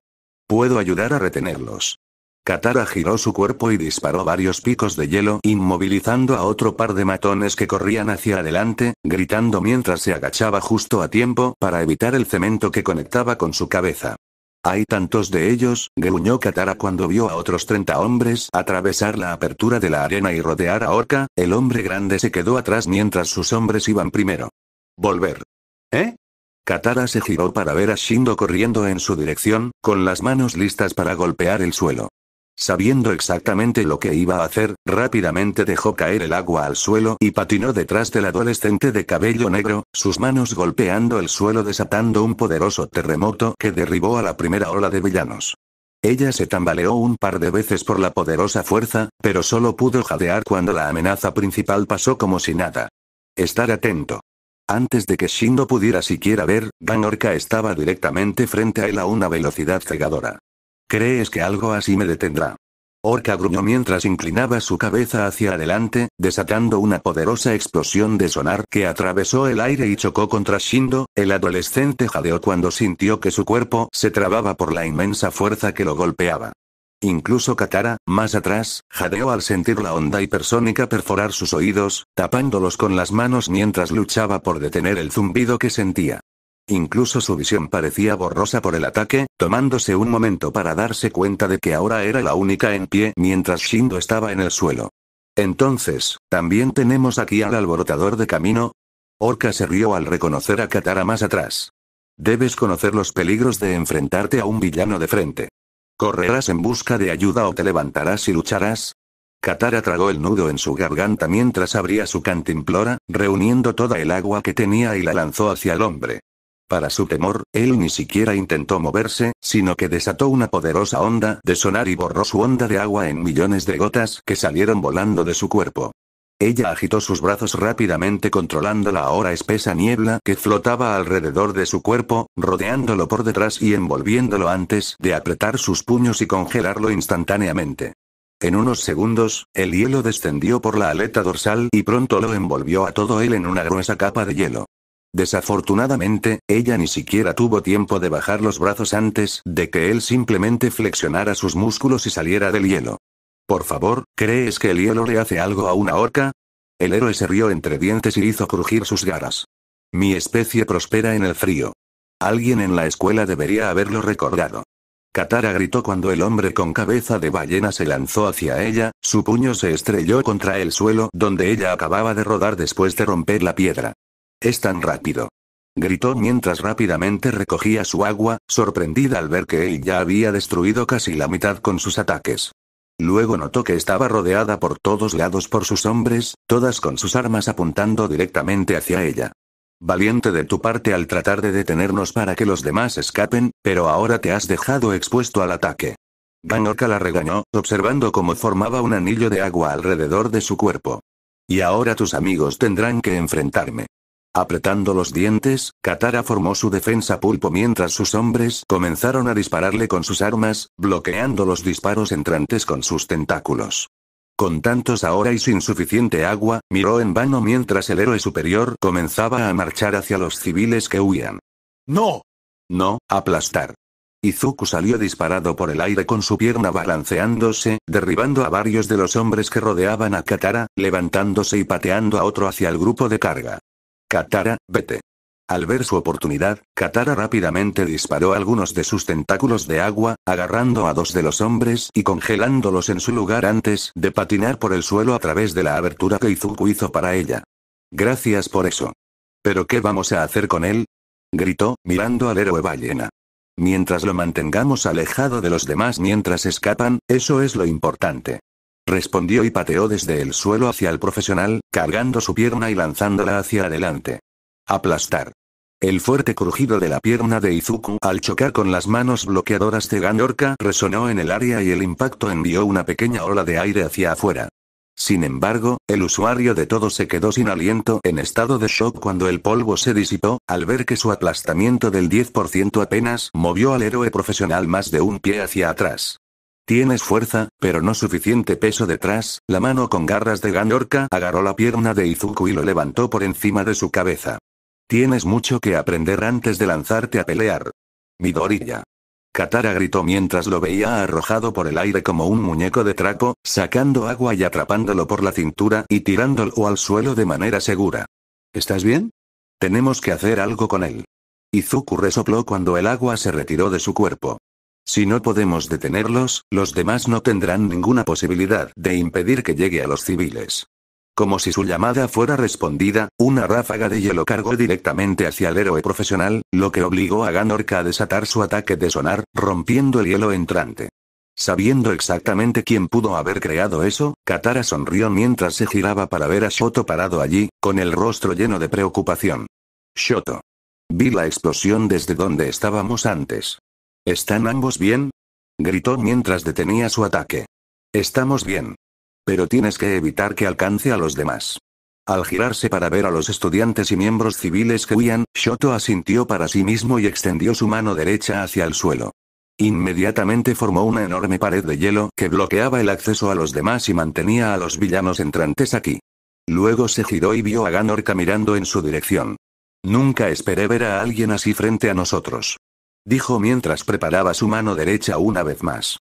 Puedo ayudar a retenerlos. Katara giró su cuerpo y disparó varios picos de hielo, inmovilizando a otro par de matones que corrían hacia adelante, gritando mientras se agachaba justo a tiempo para evitar el cemento que conectaba con su cabeza. Hay tantos de ellos, gruñó Katara cuando vio a otros 30 hombres atravesar la apertura de la arena y rodear a Orca, el hombre grande se quedó atrás mientras sus hombres iban primero. Volver. ¿Eh? Katara se giró para ver a Shindo corriendo en su dirección, con las manos listas para golpear el suelo. Sabiendo exactamente lo que iba a hacer, rápidamente dejó caer el agua al suelo y patinó detrás del adolescente de cabello negro, sus manos golpeando el suelo desatando un poderoso terremoto que derribó a la primera ola de villanos. Ella se tambaleó un par de veces por la poderosa fuerza, pero solo pudo jadear cuando la amenaza principal pasó como si nada. Estar atento. Antes de que Shindo pudiera siquiera ver, Orca estaba directamente frente a él a una velocidad cegadora. ¿Crees que algo así me detendrá? Orca gruñó mientras inclinaba su cabeza hacia adelante, desatando una poderosa explosión de sonar que atravesó el aire y chocó contra Shindo, el adolescente jadeó cuando sintió que su cuerpo se trababa por la inmensa fuerza que lo golpeaba. Incluso Katara, más atrás, jadeó al sentir la onda hipersónica perforar sus oídos, tapándolos con las manos mientras luchaba por detener el zumbido que sentía. Incluso su visión parecía borrosa por el ataque, tomándose un momento para darse cuenta de que ahora era la única en pie mientras Shindo estaba en el suelo. Entonces, ¿también tenemos aquí al alborotador de camino? Orca se rió al reconocer a Katara más atrás. Debes conocer los peligros de enfrentarte a un villano de frente. Correrás en busca de ayuda o te levantarás y lucharás. Katara tragó el nudo en su garganta mientras abría su cantimplora, reuniendo toda el agua que tenía y la lanzó hacia el hombre. Para su temor, él ni siquiera intentó moverse, sino que desató una poderosa onda de sonar y borró su onda de agua en millones de gotas que salieron volando de su cuerpo. Ella agitó sus brazos rápidamente controlando la ahora espesa niebla que flotaba alrededor de su cuerpo, rodeándolo por detrás y envolviéndolo antes de apretar sus puños y congelarlo instantáneamente. En unos segundos, el hielo descendió por la aleta dorsal y pronto lo envolvió a todo él en una gruesa capa de hielo. Desafortunadamente, ella ni siquiera tuvo tiempo de bajar los brazos antes de que él simplemente flexionara sus músculos y saliera del hielo. Por favor, ¿crees que el hielo le hace algo a una orca? El héroe se rió entre dientes y hizo crujir sus garras. Mi especie prospera en el frío. Alguien en la escuela debería haberlo recordado. Katara gritó cuando el hombre con cabeza de ballena se lanzó hacia ella, su puño se estrelló contra el suelo donde ella acababa de rodar después de romper la piedra. Es tan rápido. Gritó mientras rápidamente recogía su agua, sorprendida al ver que él ya había destruido casi la mitad con sus ataques. Luego notó que estaba rodeada por todos lados por sus hombres, todas con sus armas apuntando directamente hacia ella. Valiente de tu parte al tratar de detenernos para que los demás escapen, pero ahora te has dejado expuesto al ataque. Ganorka la regañó, observando cómo formaba un anillo de agua alrededor de su cuerpo. Y ahora tus amigos tendrán que enfrentarme. Apretando los dientes, Katara formó su defensa pulpo mientras sus hombres comenzaron a dispararle con sus armas, bloqueando los disparos entrantes con sus tentáculos. Con tantos ahora y sin suficiente agua, miró en vano mientras el héroe superior comenzaba a marchar hacia los civiles que huían. ¡No! No, aplastar. Izuku salió disparado por el aire con su pierna balanceándose, derribando a varios de los hombres que rodeaban a Katara, levantándose y pateando a otro hacia el grupo de carga. Katara, vete. Al ver su oportunidad, Katara rápidamente disparó algunos de sus tentáculos de agua, agarrando a dos de los hombres y congelándolos en su lugar antes de patinar por el suelo a través de la abertura que Izuku hizo para ella. Gracias por eso. ¿Pero qué vamos a hacer con él? gritó, mirando al héroe ballena. Mientras lo mantengamos alejado de los demás mientras escapan, eso es lo importante respondió y pateó desde el suelo hacia el profesional, cargando su pierna y lanzándola hacia adelante. Aplastar. El fuerte crujido de la pierna de Izuku al chocar con las manos bloqueadoras de Ganorca resonó en el área y el impacto envió una pequeña ola de aire hacia afuera. Sin embargo, el usuario de todo se quedó sin aliento en estado de shock cuando el polvo se disipó, al ver que su aplastamiento del 10% apenas movió al héroe profesional más de un pie hacia atrás. Tienes fuerza, pero no suficiente peso detrás, la mano con garras de Ganorka agarró la pierna de Izuku y lo levantó por encima de su cabeza. Tienes mucho que aprender antes de lanzarte a pelear. Midorilla. Katara gritó mientras lo veía arrojado por el aire como un muñeco de trapo, sacando agua y atrapándolo por la cintura y tirándolo al suelo de manera segura. ¿Estás bien? Tenemos que hacer algo con él. Izuku resopló cuando el agua se retiró de su cuerpo. Si no podemos detenerlos, los demás no tendrán ninguna posibilidad de impedir que llegue a los civiles. Como si su llamada fuera respondida, una ráfaga de hielo cargó directamente hacia el héroe profesional, lo que obligó a Ganorka a desatar su ataque de sonar, rompiendo el hielo entrante. Sabiendo exactamente quién pudo haber creado eso, Katara sonrió mientras se giraba para ver a Shoto parado allí, con el rostro lleno de preocupación. Shoto. Vi la explosión desde donde estábamos antes. ¿Están ambos bien? gritó mientras detenía su ataque. Estamos bien. Pero tienes que evitar que alcance a los demás. Al girarse para ver a los estudiantes y miembros civiles que huían, Shoto asintió para sí mismo y extendió su mano derecha hacia el suelo. Inmediatamente formó una enorme pared de hielo que bloqueaba el acceso a los demás y mantenía a los villanos entrantes aquí. Luego se giró y vio a Ganorka mirando en su dirección. Nunca esperé ver a alguien así frente a nosotros dijo mientras preparaba su mano derecha una vez más.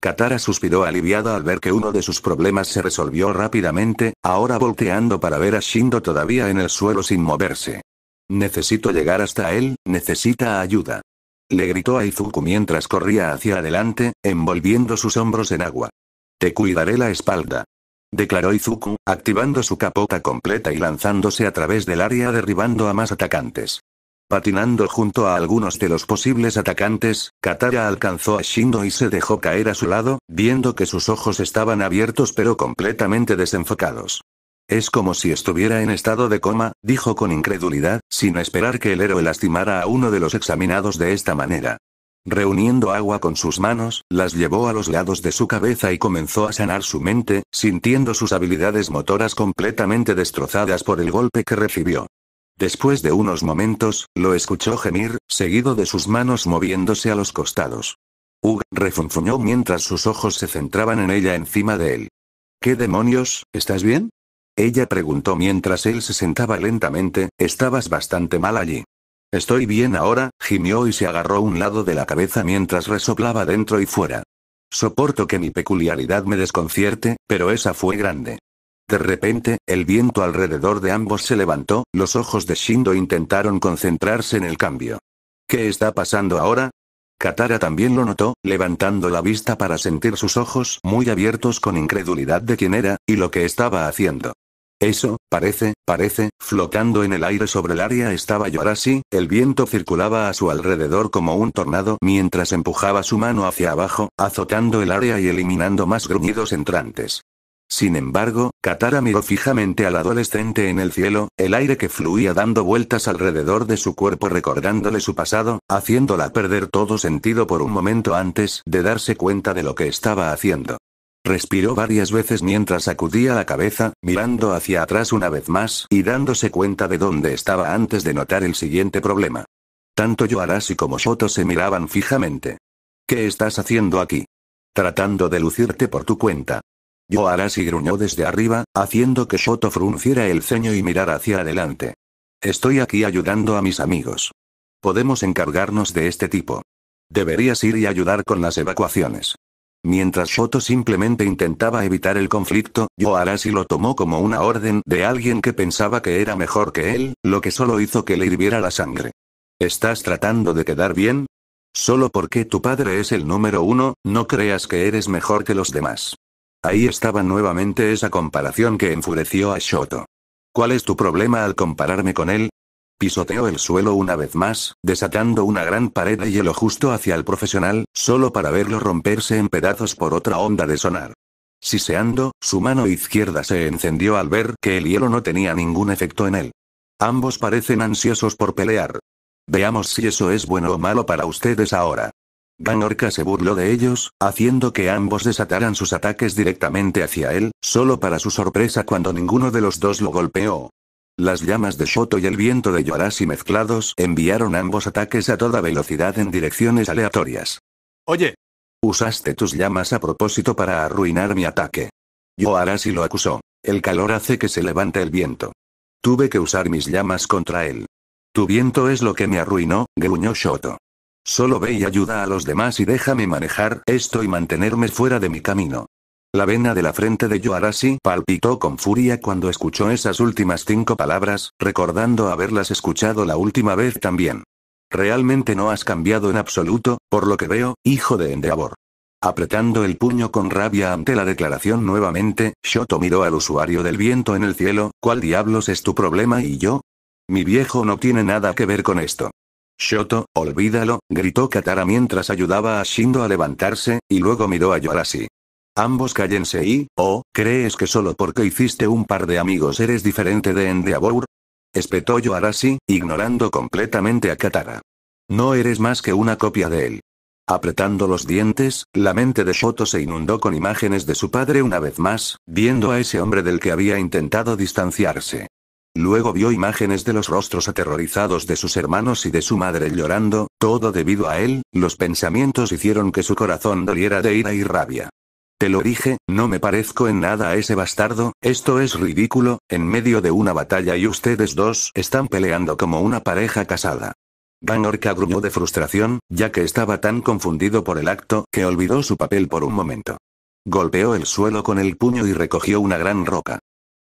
Katara suspiró aliviada al ver que uno de sus problemas se resolvió rápidamente, ahora volteando para ver a Shindo todavía en el suelo sin moverse. Necesito llegar hasta él, necesita ayuda. Le gritó a Izuku mientras corría hacia adelante, envolviendo sus hombros en agua. Te cuidaré la espalda. Declaró Izuku, activando su capota completa y lanzándose a través del área derribando a más atacantes. Patinando junto a algunos de los posibles atacantes, Katara alcanzó a Shindo y se dejó caer a su lado, viendo que sus ojos estaban abiertos pero completamente desenfocados. Es como si estuviera en estado de coma, dijo con incredulidad, sin esperar que el héroe lastimara a uno de los examinados de esta manera. Reuniendo agua con sus manos, las llevó a los lados de su cabeza y comenzó a sanar su mente, sintiendo sus habilidades motoras completamente destrozadas por el golpe que recibió. Después de unos momentos, lo escuchó gemir, seguido de sus manos moviéndose a los costados. "Ugh", refunfuñó mientras sus ojos se centraban en ella encima de él. ¿Qué demonios? ¿Estás bien? Ella preguntó mientras él se sentaba lentamente, estabas bastante mal allí. Estoy bien ahora, gimió y se agarró un lado de la cabeza mientras resoplaba dentro y fuera. Soporto que mi peculiaridad me desconcierte, pero esa fue grande. De repente, el viento alrededor de ambos se levantó, los ojos de Shindo intentaron concentrarse en el cambio. ¿Qué está pasando ahora? Katara también lo notó, levantando la vista para sentir sus ojos muy abiertos con incredulidad de quién era, y lo que estaba haciendo. Eso, parece, parece, flotando en el aire sobre el área estaba Yorashi, el viento circulaba a su alrededor como un tornado mientras empujaba su mano hacia abajo, azotando el área y eliminando más gruñidos entrantes. Sin embargo, Katara miró fijamente al adolescente en el cielo, el aire que fluía dando vueltas alrededor de su cuerpo recordándole su pasado, haciéndola perder todo sentido por un momento antes de darse cuenta de lo que estaba haciendo. Respiró varias veces mientras sacudía la cabeza, mirando hacia atrás una vez más y dándose cuenta de dónde estaba antes de notar el siguiente problema. Tanto Yoarashi como Shoto se miraban fijamente. ¿Qué estás haciendo aquí? Tratando de lucirte por tu cuenta y gruñó desde arriba, haciendo que Shoto frunciera el ceño y mirara hacia adelante. Estoy aquí ayudando a mis amigos. Podemos encargarnos de este tipo. Deberías ir y ayudar con las evacuaciones. Mientras Shoto simplemente intentaba evitar el conflicto, Yoarashi lo tomó como una orden de alguien que pensaba que era mejor que él, lo que solo hizo que le hirviera la sangre. ¿Estás tratando de quedar bien? Solo porque tu padre es el número uno, no creas que eres mejor que los demás. Ahí estaba nuevamente esa comparación que enfureció a Shoto. ¿Cuál es tu problema al compararme con él? Pisoteó el suelo una vez más, desatando una gran pared de hielo justo hacia el profesional, solo para verlo romperse en pedazos por otra onda de sonar. Siseando, su mano izquierda se encendió al ver que el hielo no tenía ningún efecto en él. Ambos parecen ansiosos por pelear. Veamos si eso es bueno o malo para ustedes ahora. Van se burló de ellos, haciendo que ambos desataran sus ataques directamente hacia él, solo para su sorpresa cuando ninguno de los dos lo golpeó. Las llamas de Shoto y el viento de Yorashi mezclados enviaron ambos ataques a toda velocidad en direcciones aleatorias. Oye. Usaste tus llamas a propósito para arruinar mi ataque. Yoarashi lo acusó. El calor hace que se levante el viento. Tuve que usar mis llamas contra él. Tu viento es lo que me arruinó, gruñó Shoto. Solo ve y ayuda a los demás y déjame manejar esto y mantenerme fuera de mi camino. La vena de la frente de Yoarashi palpitó con furia cuando escuchó esas últimas cinco palabras, recordando haberlas escuchado la última vez también. Realmente no has cambiado en absoluto, por lo que veo, hijo de Endeavor. Apretando el puño con rabia ante la declaración nuevamente, Shoto miró al usuario del viento en el cielo, ¿cuál diablos es tu problema y yo? Mi viejo no tiene nada que ver con esto. Shoto, olvídalo, gritó Katara mientras ayudaba a Shindo a levantarse, y luego miró a Yorasi. Ambos cállense y, oh, ¿crees que solo porque hiciste un par de amigos eres diferente de Endeavour? Espetó Yorasi, ignorando completamente a Katara. No eres más que una copia de él. Apretando los dientes, la mente de Shoto se inundó con imágenes de su padre una vez más, viendo a ese hombre del que había intentado distanciarse. Luego vio imágenes de los rostros aterrorizados de sus hermanos y de su madre llorando, todo debido a él, los pensamientos hicieron que su corazón doliera de ira y rabia. Te lo dije, no me parezco en nada a ese bastardo, esto es ridículo, en medio de una batalla y ustedes dos están peleando como una pareja casada. Orca gruñó de frustración, ya que estaba tan confundido por el acto que olvidó su papel por un momento. Golpeó el suelo con el puño y recogió una gran roca.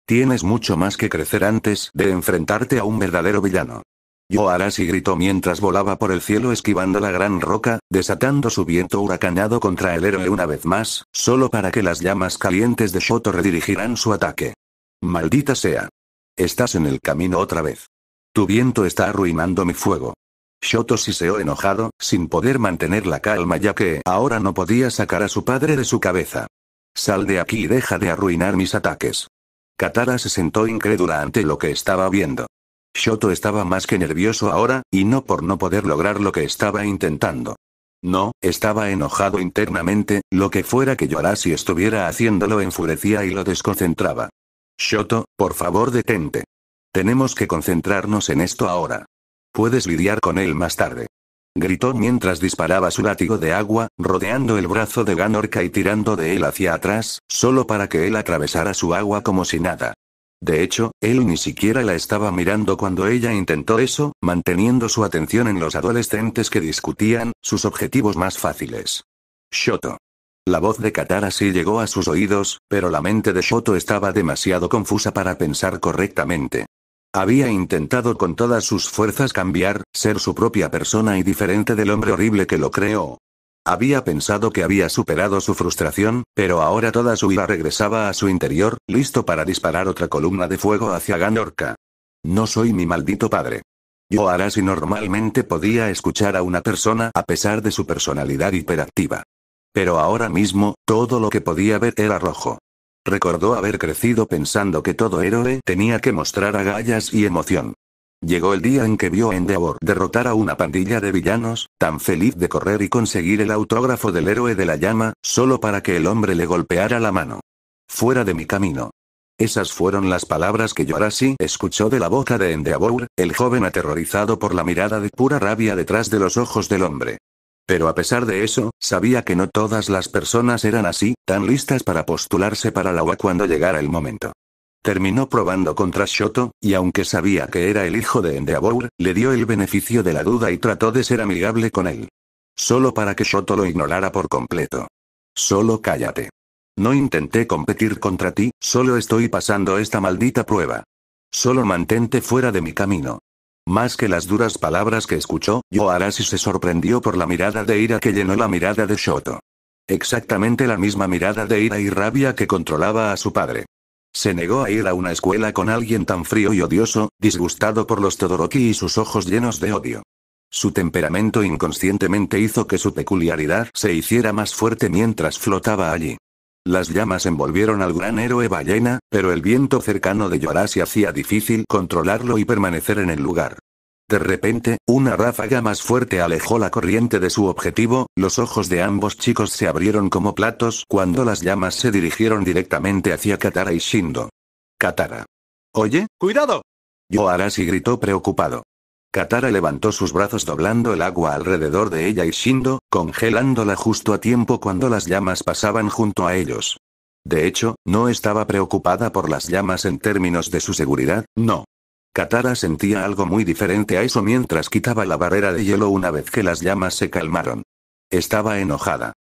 Tienes mucho más que crecer antes de enfrentarte a un verdadero villano. Yo y gritó mientras volaba por el cielo esquivando la gran roca, desatando su viento huracanado contra el héroe una vez más, solo para que las llamas calientes de Shoto redirigirán su ataque. Maldita sea. Estás en el camino otra vez. Tu viento está arruinando mi fuego. Shoto siseó enojado, sin poder mantener la calma ya que ahora no podía sacar a su padre de su cabeza. Sal de aquí y deja de arruinar mis ataques. Katara se sentó incrédula ante lo que estaba viendo. Shoto estaba más que nervioso ahora, y no por no poder lograr lo que estaba intentando. No, estaba enojado internamente, lo que fuera que si estuviera haciéndolo enfurecía y lo desconcentraba. Shoto, por favor detente. Tenemos que concentrarnos en esto ahora. Puedes lidiar con él más tarde gritó mientras disparaba su látigo de agua, rodeando el brazo de Ganorca y tirando de él hacia atrás, solo para que él atravesara su agua como si nada. De hecho, él ni siquiera la estaba mirando cuando ella intentó eso, manteniendo su atención en los adolescentes que discutían, sus objetivos más fáciles. Shoto. La voz de Katara sí llegó a sus oídos, pero la mente de Shoto estaba demasiado confusa para pensar correctamente. Había intentado con todas sus fuerzas cambiar, ser su propia persona y diferente del hombre horrible que lo creó. Había pensado que había superado su frustración, pero ahora toda su ira regresaba a su interior, listo para disparar otra columna de fuego hacia Ganorca. No soy mi maldito padre. Yo hará si normalmente podía escuchar a una persona a pesar de su personalidad hiperactiva. Pero ahora mismo, todo lo que podía ver era rojo. Recordó haber crecido pensando que todo héroe tenía que mostrar agallas y emoción. Llegó el día en que vio a Endeavor derrotar a una pandilla de villanos, tan feliz de correr y conseguir el autógrafo del héroe de la llama, solo para que el hombre le golpeara la mano. Fuera de mi camino. Esas fueron las palabras que Yorasi escuchó de la boca de Endeavor, el joven aterrorizado por la mirada de pura rabia detrás de los ojos del hombre. Pero a pesar de eso, sabía que no todas las personas eran así, tan listas para postularse para la UA cuando llegara el momento. Terminó probando contra Shoto, y aunque sabía que era el hijo de Endeavor, le dio el beneficio de la duda y trató de ser amigable con él. Solo para que Shoto lo ignorara por completo. Solo cállate. No intenté competir contra ti, solo estoy pasando esta maldita prueba. Solo mantente fuera de mi camino. Más que las duras palabras que escuchó, Yoarashi se sorprendió por la mirada de ira que llenó la mirada de Shoto. Exactamente la misma mirada de ira y rabia que controlaba a su padre. Se negó a ir a una escuela con alguien tan frío y odioso, disgustado por los Todoroki y sus ojos llenos de odio. Su temperamento inconscientemente hizo que su peculiaridad se hiciera más fuerte mientras flotaba allí. Las llamas envolvieron al gran héroe ballena, pero el viento cercano de Yorasi hacía difícil controlarlo y permanecer en el lugar. De repente, una ráfaga más fuerte alejó la corriente de su objetivo, los ojos de ambos chicos se abrieron como platos cuando las llamas se dirigieron directamente hacia Katara y Shindo. Katara. Oye, cuidado. Yorasi gritó preocupado. Katara levantó sus brazos doblando el agua alrededor de ella y Shindo, congelándola justo a tiempo cuando las llamas pasaban junto a ellos. De hecho, no estaba preocupada por las llamas en términos de su seguridad, no. Katara sentía algo muy diferente a eso mientras quitaba la barrera de hielo una vez que las llamas se calmaron. Estaba enojada.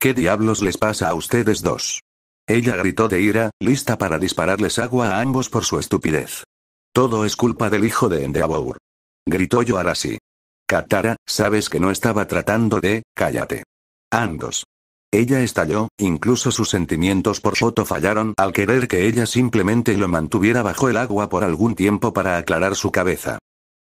¿Qué diablos les pasa a ustedes dos? Ella gritó de ira, lista para dispararles agua a ambos por su estupidez. Todo es culpa del hijo de Endeavour gritó sí. Katara, sabes que no estaba tratando de, cállate. Andos. Ella estalló, incluso sus sentimientos por Shoto fallaron al querer que ella simplemente lo mantuviera bajo el agua por algún tiempo para aclarar su cabeza.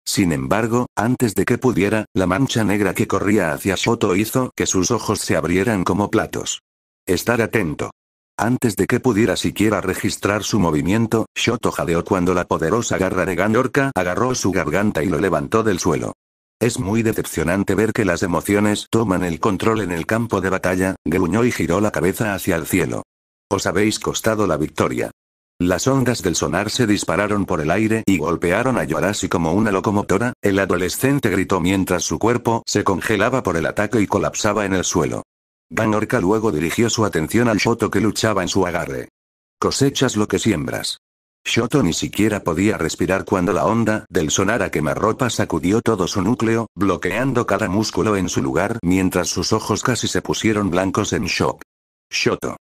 Sin embargo, antes de que pudiera, la mancha negra que corría hacia Shoto hizo que sus ojos se abrieran como platos. Estar atento. Antes de que pudiera siquiera registrar su movimiento, Shoto jadeó cuando la poderosa garra de Gandorka agarró su garganta y lo levantó del suelo. Es muy decepcionante ver que las emociones toman el control en el campo de batalla, gruñó y giró la cabeza hacia el cielo. Os habéis costado la victoria. Las ondas del sonar se dispararon por el aire y golpearon a Yorashi como una locomotora, el adolescente gritó mientras su cuerpo se congelaba por el ataque y colapsaba en el suelo. Banorca luego dirigió su atención al Shoto que luchaba en su agarre. Cosechas lo que siembras. Shoto ni siquiera podía respirar cuando la onda del sonar a quemarropa sacudió todo su núcleo, bloqueando cada músculo en su lugar mientras sus ojos casi se pusieron blancos en shock. Shoto.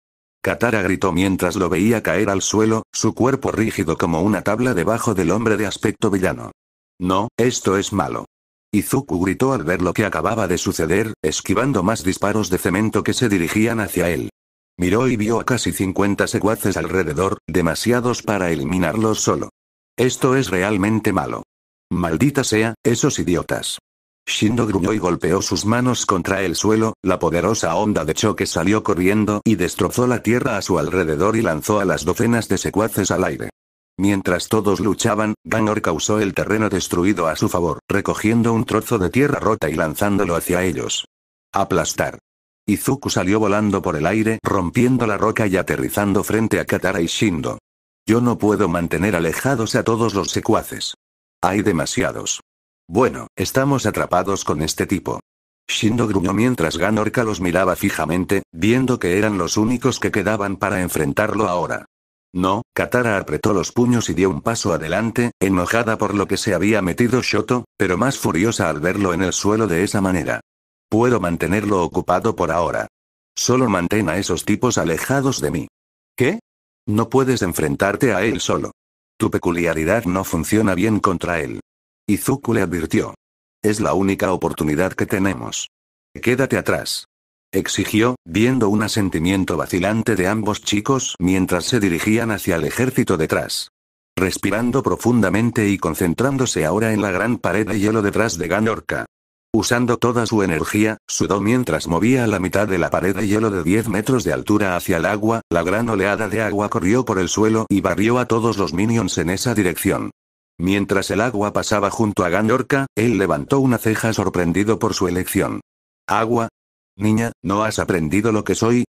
Katara gritó mientras lo veía caer al suelo, su cuerpo rígido como una tabla debajo del hombre de aspecto villano. No, esto es malo. Izuku gritó al ver lo que acababa de suceder, esquivando más disparos de cemento que se dirigían hacia él. Miró y vio a casi 50 secuaces alrededor, demasiados para eliminarlos solo. Esto es realmente malo. Maldita sea, esos idiotas. Shindo gruñó y golpeó sus manos contra el suelo, la poderosa onda de choque salió corriendo y destrozó la tierra a su alrededor y lanzó a las docenas de secuaces al aire. Mientras todos luchaban, Ganor causó el terreno destruido a su favor, recogiendo un trozo de tierra rota y lanzándolo hacia ellos. Aplastar. Izuku salió volando por el aire, rompiendo la roca y aterrizando frente a Katara y Shindo. Yo no puedo mantener alejados a todos los secuaces. Hay demasiados. Bueno, estamos atrapados con este tipo. Shindo gruñó mientras Ganorka los miraba fijamente, viendo que eran los únicos que quedaban para enfrentarlo ahora. No, Katara apretó los puños y dio un paso adelante, enojada por lo que se había metido Shoto, pero más furiosa al verlo en el suelo de esa manera. Puedo mantenerlo ocupado por ahora. Solo mantén a esos tipos alejados de mí. ¿Qué? No puedes enfrentarte a él solo. Tu peculiaridad no funciona bien contra él. Izuku le advirtió. Es la única oportunidad que tenemos. Quédate atrás exigió, viendo un asentimiento vacilante de ambos chicos mientras se dirigían hacia el ejército detrás. Respirando profundamente y concentrándose ahora en la gran pared de hielo detrás de Ganorca. Usando toda su energía, sudó mientras movía la mitad de la pared de hielo de 10 metros de altura hacia el agua, la gran oleada de agua corrió por el suelo y barrió a todos los minions en esa dirección. Mientras el agua pasaba junto a Ganorca, él levantó una ceja sorprendido por su elección. Agua, Niña, ¿no has aprendido lo que soy?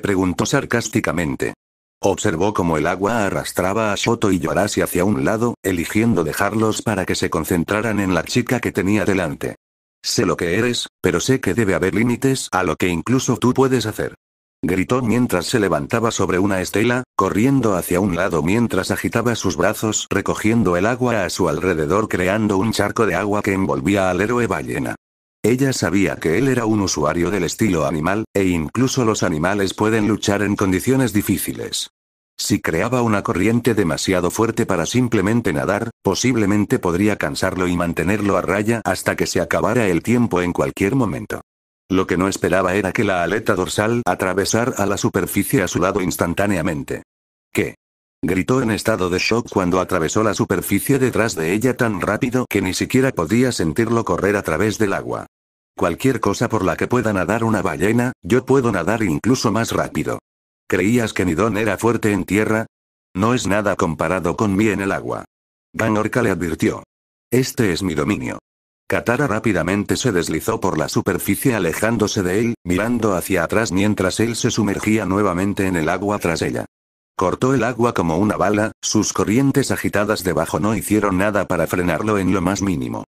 preguntó sarcásticamente. Observó cómo el agua arrastraba a Shoto y llorase hacia un lado, eligiendo dejarlos para que se concentraran en la chica que tenía delante. Sé lo que eres, pero sé que debe haber límites a lo que incluso tú puedes hacer. Gritó mientras se levantaba sobre una estela, corriendo hacia un lado mientras agitaba sus brazos recogiendo el agua a su alrededor creando un charco de agua que envolvía al héroe ballena. Ella sabía que él era un usuario del estilo animal, e incluso los animales pueden luchar en condiciones difíciles. Si creaba una corriente demasiado fuerte para simplemente nadar, posiblemente podría cansarlo y mantenerlo a raya hasta que se acabara el tiempo en cualquier momento. Lo que no esperaba era que la aleta dorsal atravesara a la superficie a su lado instantáneamente. ¿Qué? Gritó en estado de shock cuando atravesó la superficie detrás de ella tan rápido que ni siquiera podía sentirlo correr a través del agua. Cualquier cosa por la que pueda nadar una ballena, yo puedo nadar incluso más rápido. ¿Creías que mi era fuerte en tierra? No es nada comparado con mí en el agua. Van le advirtió. Este es mi dominio. Katara rápidamente se deslizó por la superficie alejándose de él, mirando hacia atrás mientras él se sumergía nuevamente en el agua tras ella. Cortó el agua como una bala, sus corrientes agitadas debajo no hicieron nada para frenarlo en lo más mínimo.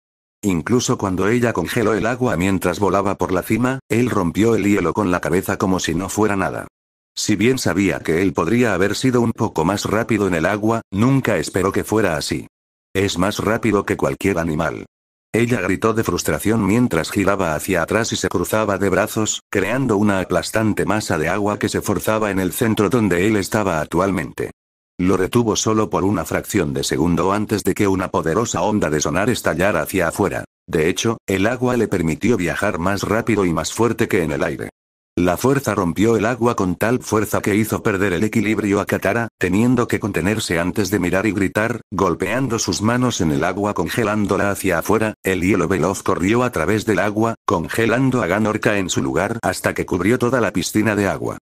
Incluso cuando ella congeló el agua mientras volaba por la cima, él rompió el hielo con la cabeza como si no fuera nada. Si bien sabía que él podría haber sido un poco más rápido en el agua, nunca esperó que fuera así. Es más rápido que cualquier animal. Ella gritó de frustración mientras giraba hacia atrás y se cruzaba de brazos, creando una aplastante masa de agua que se forzaba en el centro donde él estaba actualmente. Lo retuvo solo por una fracción de segundo antes de que una poderosa onda de sonar estallara hacia afuera. De hecho, el agua le permitió viajar más rápido y más fuerte que en el aire. La fuerza rompió el agua con tal fuerza que hizo perder el equilibrio a Katara, teniendo que contenerse antes de mirar y gritar, golpeando sus manos en el agua congelándola hacia afuera, el hielo veloz corrió a través del agua, congelando a ganorca en su lugar hasta que cubrió toda la piscina de agua.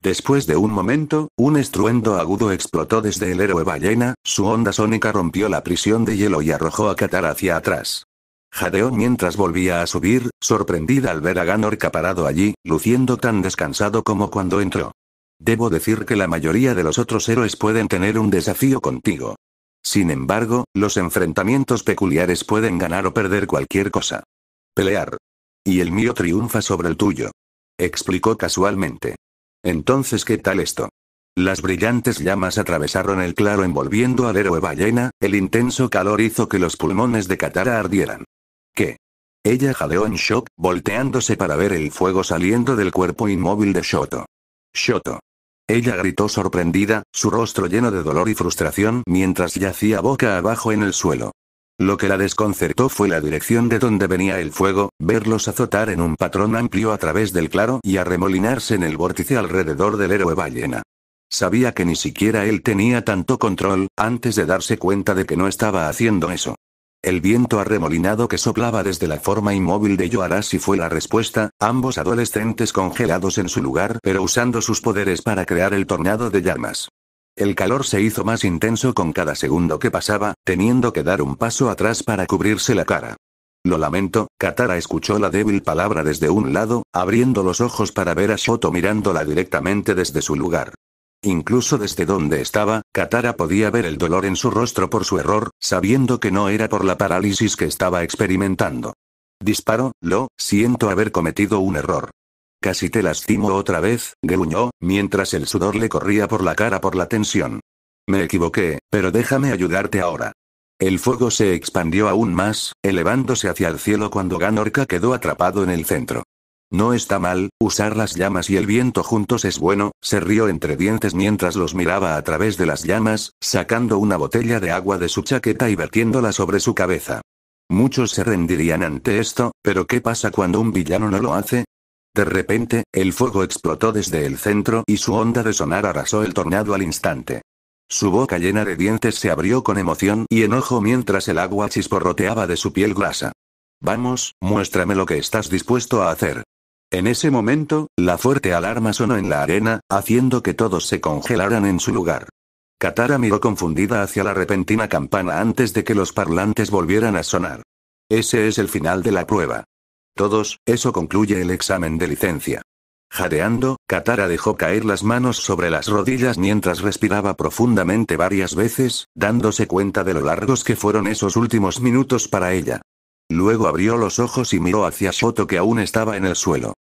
Después de un momento, un estruendo agudo explotó desde el héroe ballena, su onda sónica rompió la prisión de hielo y arrojó a Qatar hacia atrás. Jadeó mientras volvía a subir, sorprendida al ver a Ganor caparado allí, luciendo tan descansado como cuando entró. Debo decir que la mayoría de los otros héroes pueden tener un desafío contigo. Sin embargo, los enfrentamientos peculiares pueden ganar o perder cualquier cosa. Pelear. Y el mío triunfa sobre el tuyo. Explicó casualmente. Entonces, ¿qué tal esto? Las brillantes llamas atravesaron el claro envolviendo al héroe ballena, el intenso calor hizo que los pulmones de Katara ardieran. ¿Qué? Ella jadeó en shock, volteándose para ver el fuego saliendo del cuerpo inmóvil de Shoto. Shoto. Ella gritó sorprendida, su rostro lleno de dolor y frustración mientras yacía boca abajo en el suelo. Lo que la desconcertó fue la dirección de donde venía el fuego, verlos azotar en un patrón amplio a través del claro y arremolinarse en el vórtice alrededor del héroe ballena. Sabía que ni siquiera él tenía tanto control, antes de darse cuenta de que no estaba haciendo eso. El viento arremolinado que soplaba desde la forma inmóvil de Yoarashi fue la respuesta, ambos adolescentes congelados en su lugar pero usando sus poderes para crear el tornado de llamas. El calor se hizo más intenso con cada segundo que pasaba, teniendo que dar un paso atrás para cubrirse la cara. Lo lamento, Katara escuchó la débil palabra desde un lado, abriendo los ojos para ver a Shoto mirándola directamente desde su lugar. Incluso desde donde estaba, Katara podía ver el dolor en su rostro por su error, sabiendo que no era por la parálisis que estaba experimentando. Disparo, lo, siento haber cometido un error. Casi te lastimo otra vez, gruñó, mientras el sudor le corría por la cara por la tensión. Me equivoqué, pero déjame ayudarte ahora. El fuego se expandió aún más, elevándose hacia el cielo cuando Ganorka quedó atrapado en el centro. No está mal, usar las llamas y el viento juntos es bueno, se rió entre dientes mientras los miraba a través de las llamas, sacando una botella de agua de su chaqueta y vertiéndola sobre su cabeza. Muchos se rendirían ante esto, pero ¿qué pasa cuando un villano no lo hace? De repente, el fuego explotó desde el centro y su onda de sonar arrasó el tornado al instante. Su boca llena de dientes se abrió con emoción y enojo mientras el agua chisporroteaba de su piel grasa. Vamos, muéstrame lo que estás dispuesto a hacer. En ese momento, la fuerte alarma sonó en la arena, haciendo que todos se congelaran en su lugar. Katara miró confundida hacia la repentina campana antes de que los parlantes volvieran a sonar. Ese es el final de la prueba. Todos, eso concluye el examen de licencia. Jadeando, Katara dejó caer las manos sobre las rodillas mientras respiraba profundamente varias veces, dándose cuenta de lo largos que fueron esos últimos minutos para ella. Luego abrió los ojos y miró hacia Shoto que aún estaba en el suelo.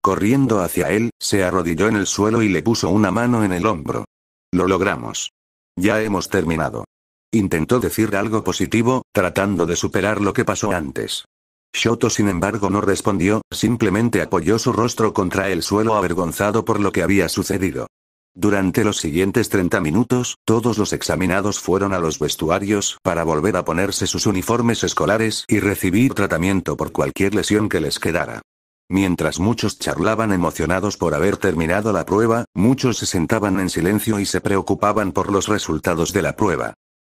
Corriendo hacia él, se arrodilló en el suelo y le puso una mano en el hombro. Lo logramos. Ya hemos terminado. Intentó decir algo positivo, tratando de superar lo que pasó antes. Shoto sin embargo no respondió, simplemente apoyó su rostro contra el suelo avergonzado por lo que había sucedido. Durante los siguientes 30 minutos, todos los examinados fueron a los vestuarios para volver a ponerse sus uniformes escolares y recibir tratamiento por cualquier lesión que les quedara. Mientras muchos charlaban emocionados por haber terminado la prueba, muchos se sentaban en silencio y se preocupaban por los resultados de la prueba.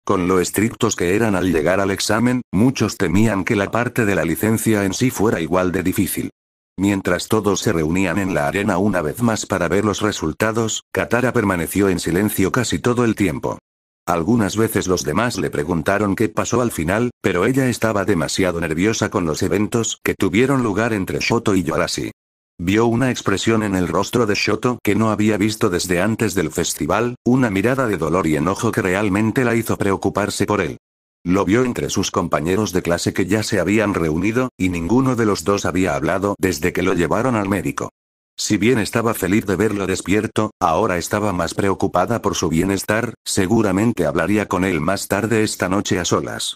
Con lo estrictos que eran al llegar al examen, muchos temían que la parte de la licencia en sí fuera igual de difícil. Mientras todos se reunían en la arena una vez más para ver los resultados, Katara permaneció en silencio casi todo el tiempo. Algunas veces los demás le preguntaron qué pasó al final, pero ella estaba demasiado nerviosa con los eventos que tuvieron lugar entre Shoto y Yorasi. Vio una expresión en el rostro de Shoto que no había visto desde antes del festival, una mirada de dolor y enojo que realmente la hizo preocuparse por él. Lo vio entre sus compañeros de clase que ya se habían reunido, y ninguno de los dos había hablado desde que lo llevaron al médico. Si bien estaba feliz de verlo despierto, ahora estaba más preocupada por su bienestar, seguramente hablaría con él más tarde esta noche a solas.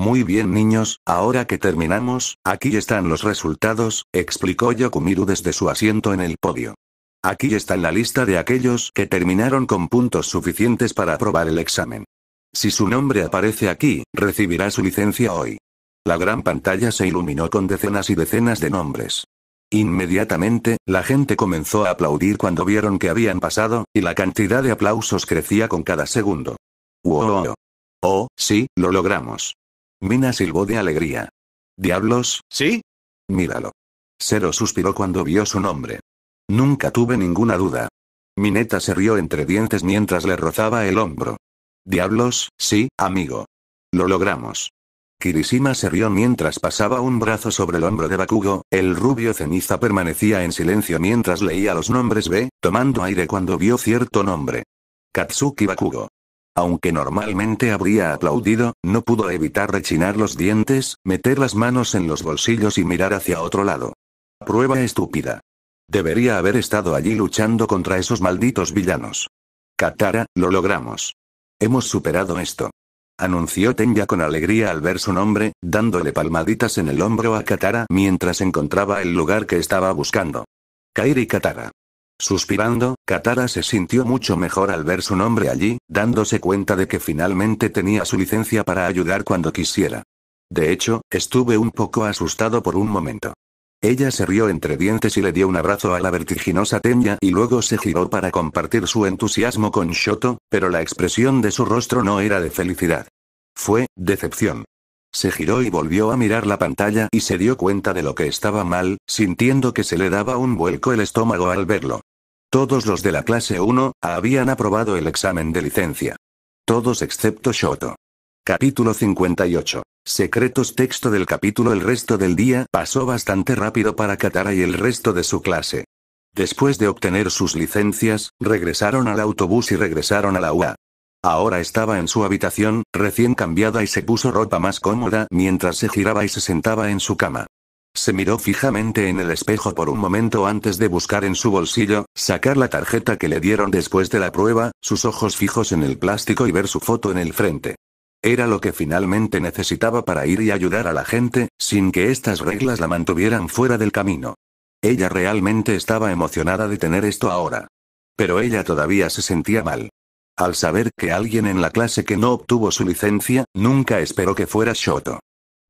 Muy bien niños, ahora que terminamos, aquí están los resultados, explicó Yokumiru desde su asiento en el podio. Aquí está la lista de aquellos que terminaron con puntos suficientes para aprobar el examen. Si su nombre aparece aquí, recibirá su licencia hoy. La gran pantalla se iluminó con decenas y decenas de nombres. Inmediatamente, la gente comenzó a aplaudir cuando vieron que habían pasado, y la cantidad de aplausos crecía con cada segundo. ¡Wow! ¡Oh, sí, lo logramos! Mina silbó de alegría. ¿Diablos, sí? Míralo. Cero suspiró cuando vio su nombre. Nunca tuve ninguna duda. Mineta se rió entre dientes mientras le rozaba el hombro. Diablos, sí, amigo. Lo logramos. Kirishima se rió mientras pasaba un brazo sobre el hombro de Bakugo, el rubio ceniza permanecía en silencio mientras leía los nombres B, tomando aire cuando vio cierto nombre. Katsuki Bakugo. Aunque normalmente habría aplaudido, no pudo evitar rechinar los dientes, meter las manos en los bolsillos y mirar hacia otro lado. Prueba estúpida. Debería haber estado allí luchando contra esos malditos villanos. Katara, lo logramos. Hemos superado esto. Anunció Tenya con alegría al ver su nombre, dándole palmaditas en el hombro a Katara mientras encontraba el lugar que estaba buscando. Kairi Katara. Suspirando, Katara se sintió mucho mejor al ver su nombre allí, dándose cuenta de que finalmente tenía su licencia para ayudar cuando quisiera. De hecho, estuve un poco asustado por un momento. Ella se rió entre dientes y le dio un abrazo a la vertiginosa Tenya y luego se giró para compartir su entusiasmo con Shoto, pero la expresión de su rostro no era de felicidad. Fue, decepción. Se giró y volvió a mirar la pantalla y se dio cuenta de lo que estaba mal, sintiendo que se le daba un vuelco el estómago al verlo. Todos los de la clase 1 habían aprobado el examen de licencia. Todos excepto Shoto. Capítulo 58. Secretos texto del capítulo El resto del día pasó bastante rápido para Katara y el resto de su clase. Después de obtener sus licencias, regresaron al autobús y regresaron a la UA. Ahora estaba en su habitación, recién cambiada y se puso ropa más cómoda mientras se giraba y se sentaba en su cama. Se miró fijamente en el espejo por un momento antes de buscar en su bolsillo, sacar la tarjeta que le dieron después de la prueba, sus ojos fijos en el plástico y ver su foto en el frente. Era lo que finalmente necesitaba para ir y ayudar a la gente, sin que estas reglas la mantuvieran fuera del camino. Ella realmente estaba emocionada de tener esto ahora. Pero ella todavía se sentía mal. Al saber que alguien en la clase que no obtuvo su licencia, nunca esperó que fuera Shoto.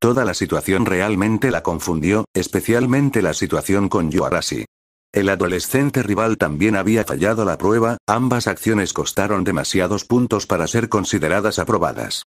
Toda la situación realmente la confundió, especialmente la situación con Yuarasi. El adolescente rival también había fallado la prueba, ambas acciones costaron demasiados puntos para ser consideradas aprobadas.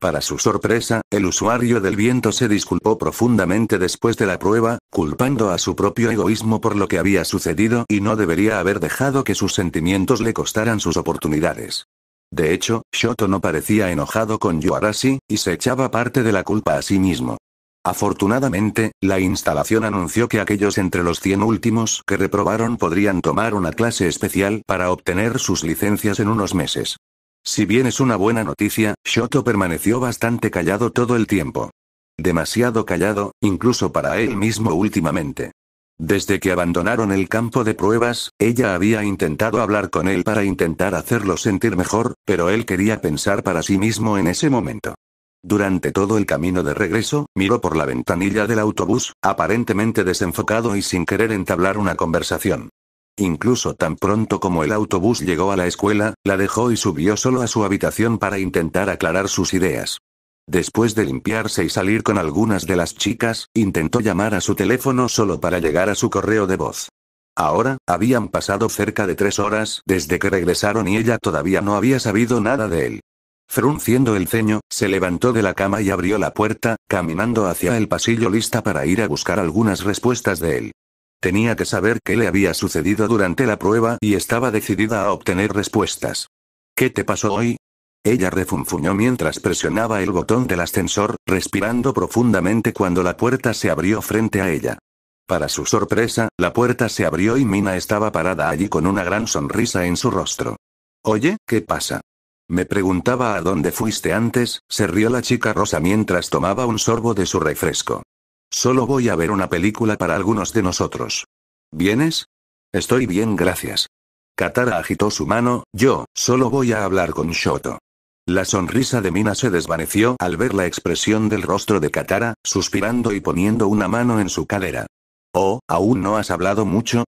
Para su sorpresa, el usuario del viento se disculpó profundamente después de la prueba, culpando a su propio egoísmo por lo que había sucedido y no debería haber dejado que sus sentimientos le costaran sus oportunidades. De hecho, Shoto no parecía enojado con Yuarashi, y se echaba parte de la culpa a sí mismo. Afortunadamente, la instalación anunció que aquellos entre los 100 últimos que reprobaron podrían tomar una clase especial para obtener sus licencias en unos meses. Si bien es una buena noticia, Shoto permaneció bastante callado todo el tiempo. Demasiado callado, incluso para él mismo últimamente. Desde que abandonaron el campo de pruebas, ella había intentado hablar con él para intentar hacerlo sentir mejor, pero él quería pensar para sí mismo en ese momento. Durante todo el camino de regreso, miró por la ventanilla del autobús, aparentemente desenfocado y sin querer entablar una conversación. Incluso tan pronto como el autobús llegó a la escuela, la dejó y subió solo a su habitación para intentar aclarar sus ideas. Después de limpiarse y salir con algunas de las chicas, intentó llamar a su teléfono solo para llegar a su correo de voz. Ahora, habían pasado cerca de tres horas desde que regresaron y ella todavía no había sabido nada de él. Frunciendo el ceño, se levantó de la cama y abrió la puerta, caminando hacia el pasillo lista para ir a buscar algunas respuestas de él. Tenía que saber qué le había sucedido durante la prueba y estaba decidida a obtener respuestas. ¿Qué te pasó hoy? Ella refunfuñó mientras presionaba el botón del ascensor, respirando profundamente cuando la puerta se abrió frente a ella. Para su sorpresa, la puerta se abrió y Mina estaba parada allí con una gran sonrisa en su rostro. Oye, ¿qué pasa? Me preguntaba a dónde fuiste antes, se rió la chica rosa mientras tomaba un sorbo de su refresco. Solo voy a ver una película para algunos de nosotros. ¿Vienes? Estoy bien, gracias. Katara agitó su mano, yo, solo voy a hablar con Shoto. La sonrisa de Mina se desvaneció al ver la expresión del rostro de Katara, suspirando y poniendo una mano en su cadera. Oh, aún no has hablado mucho,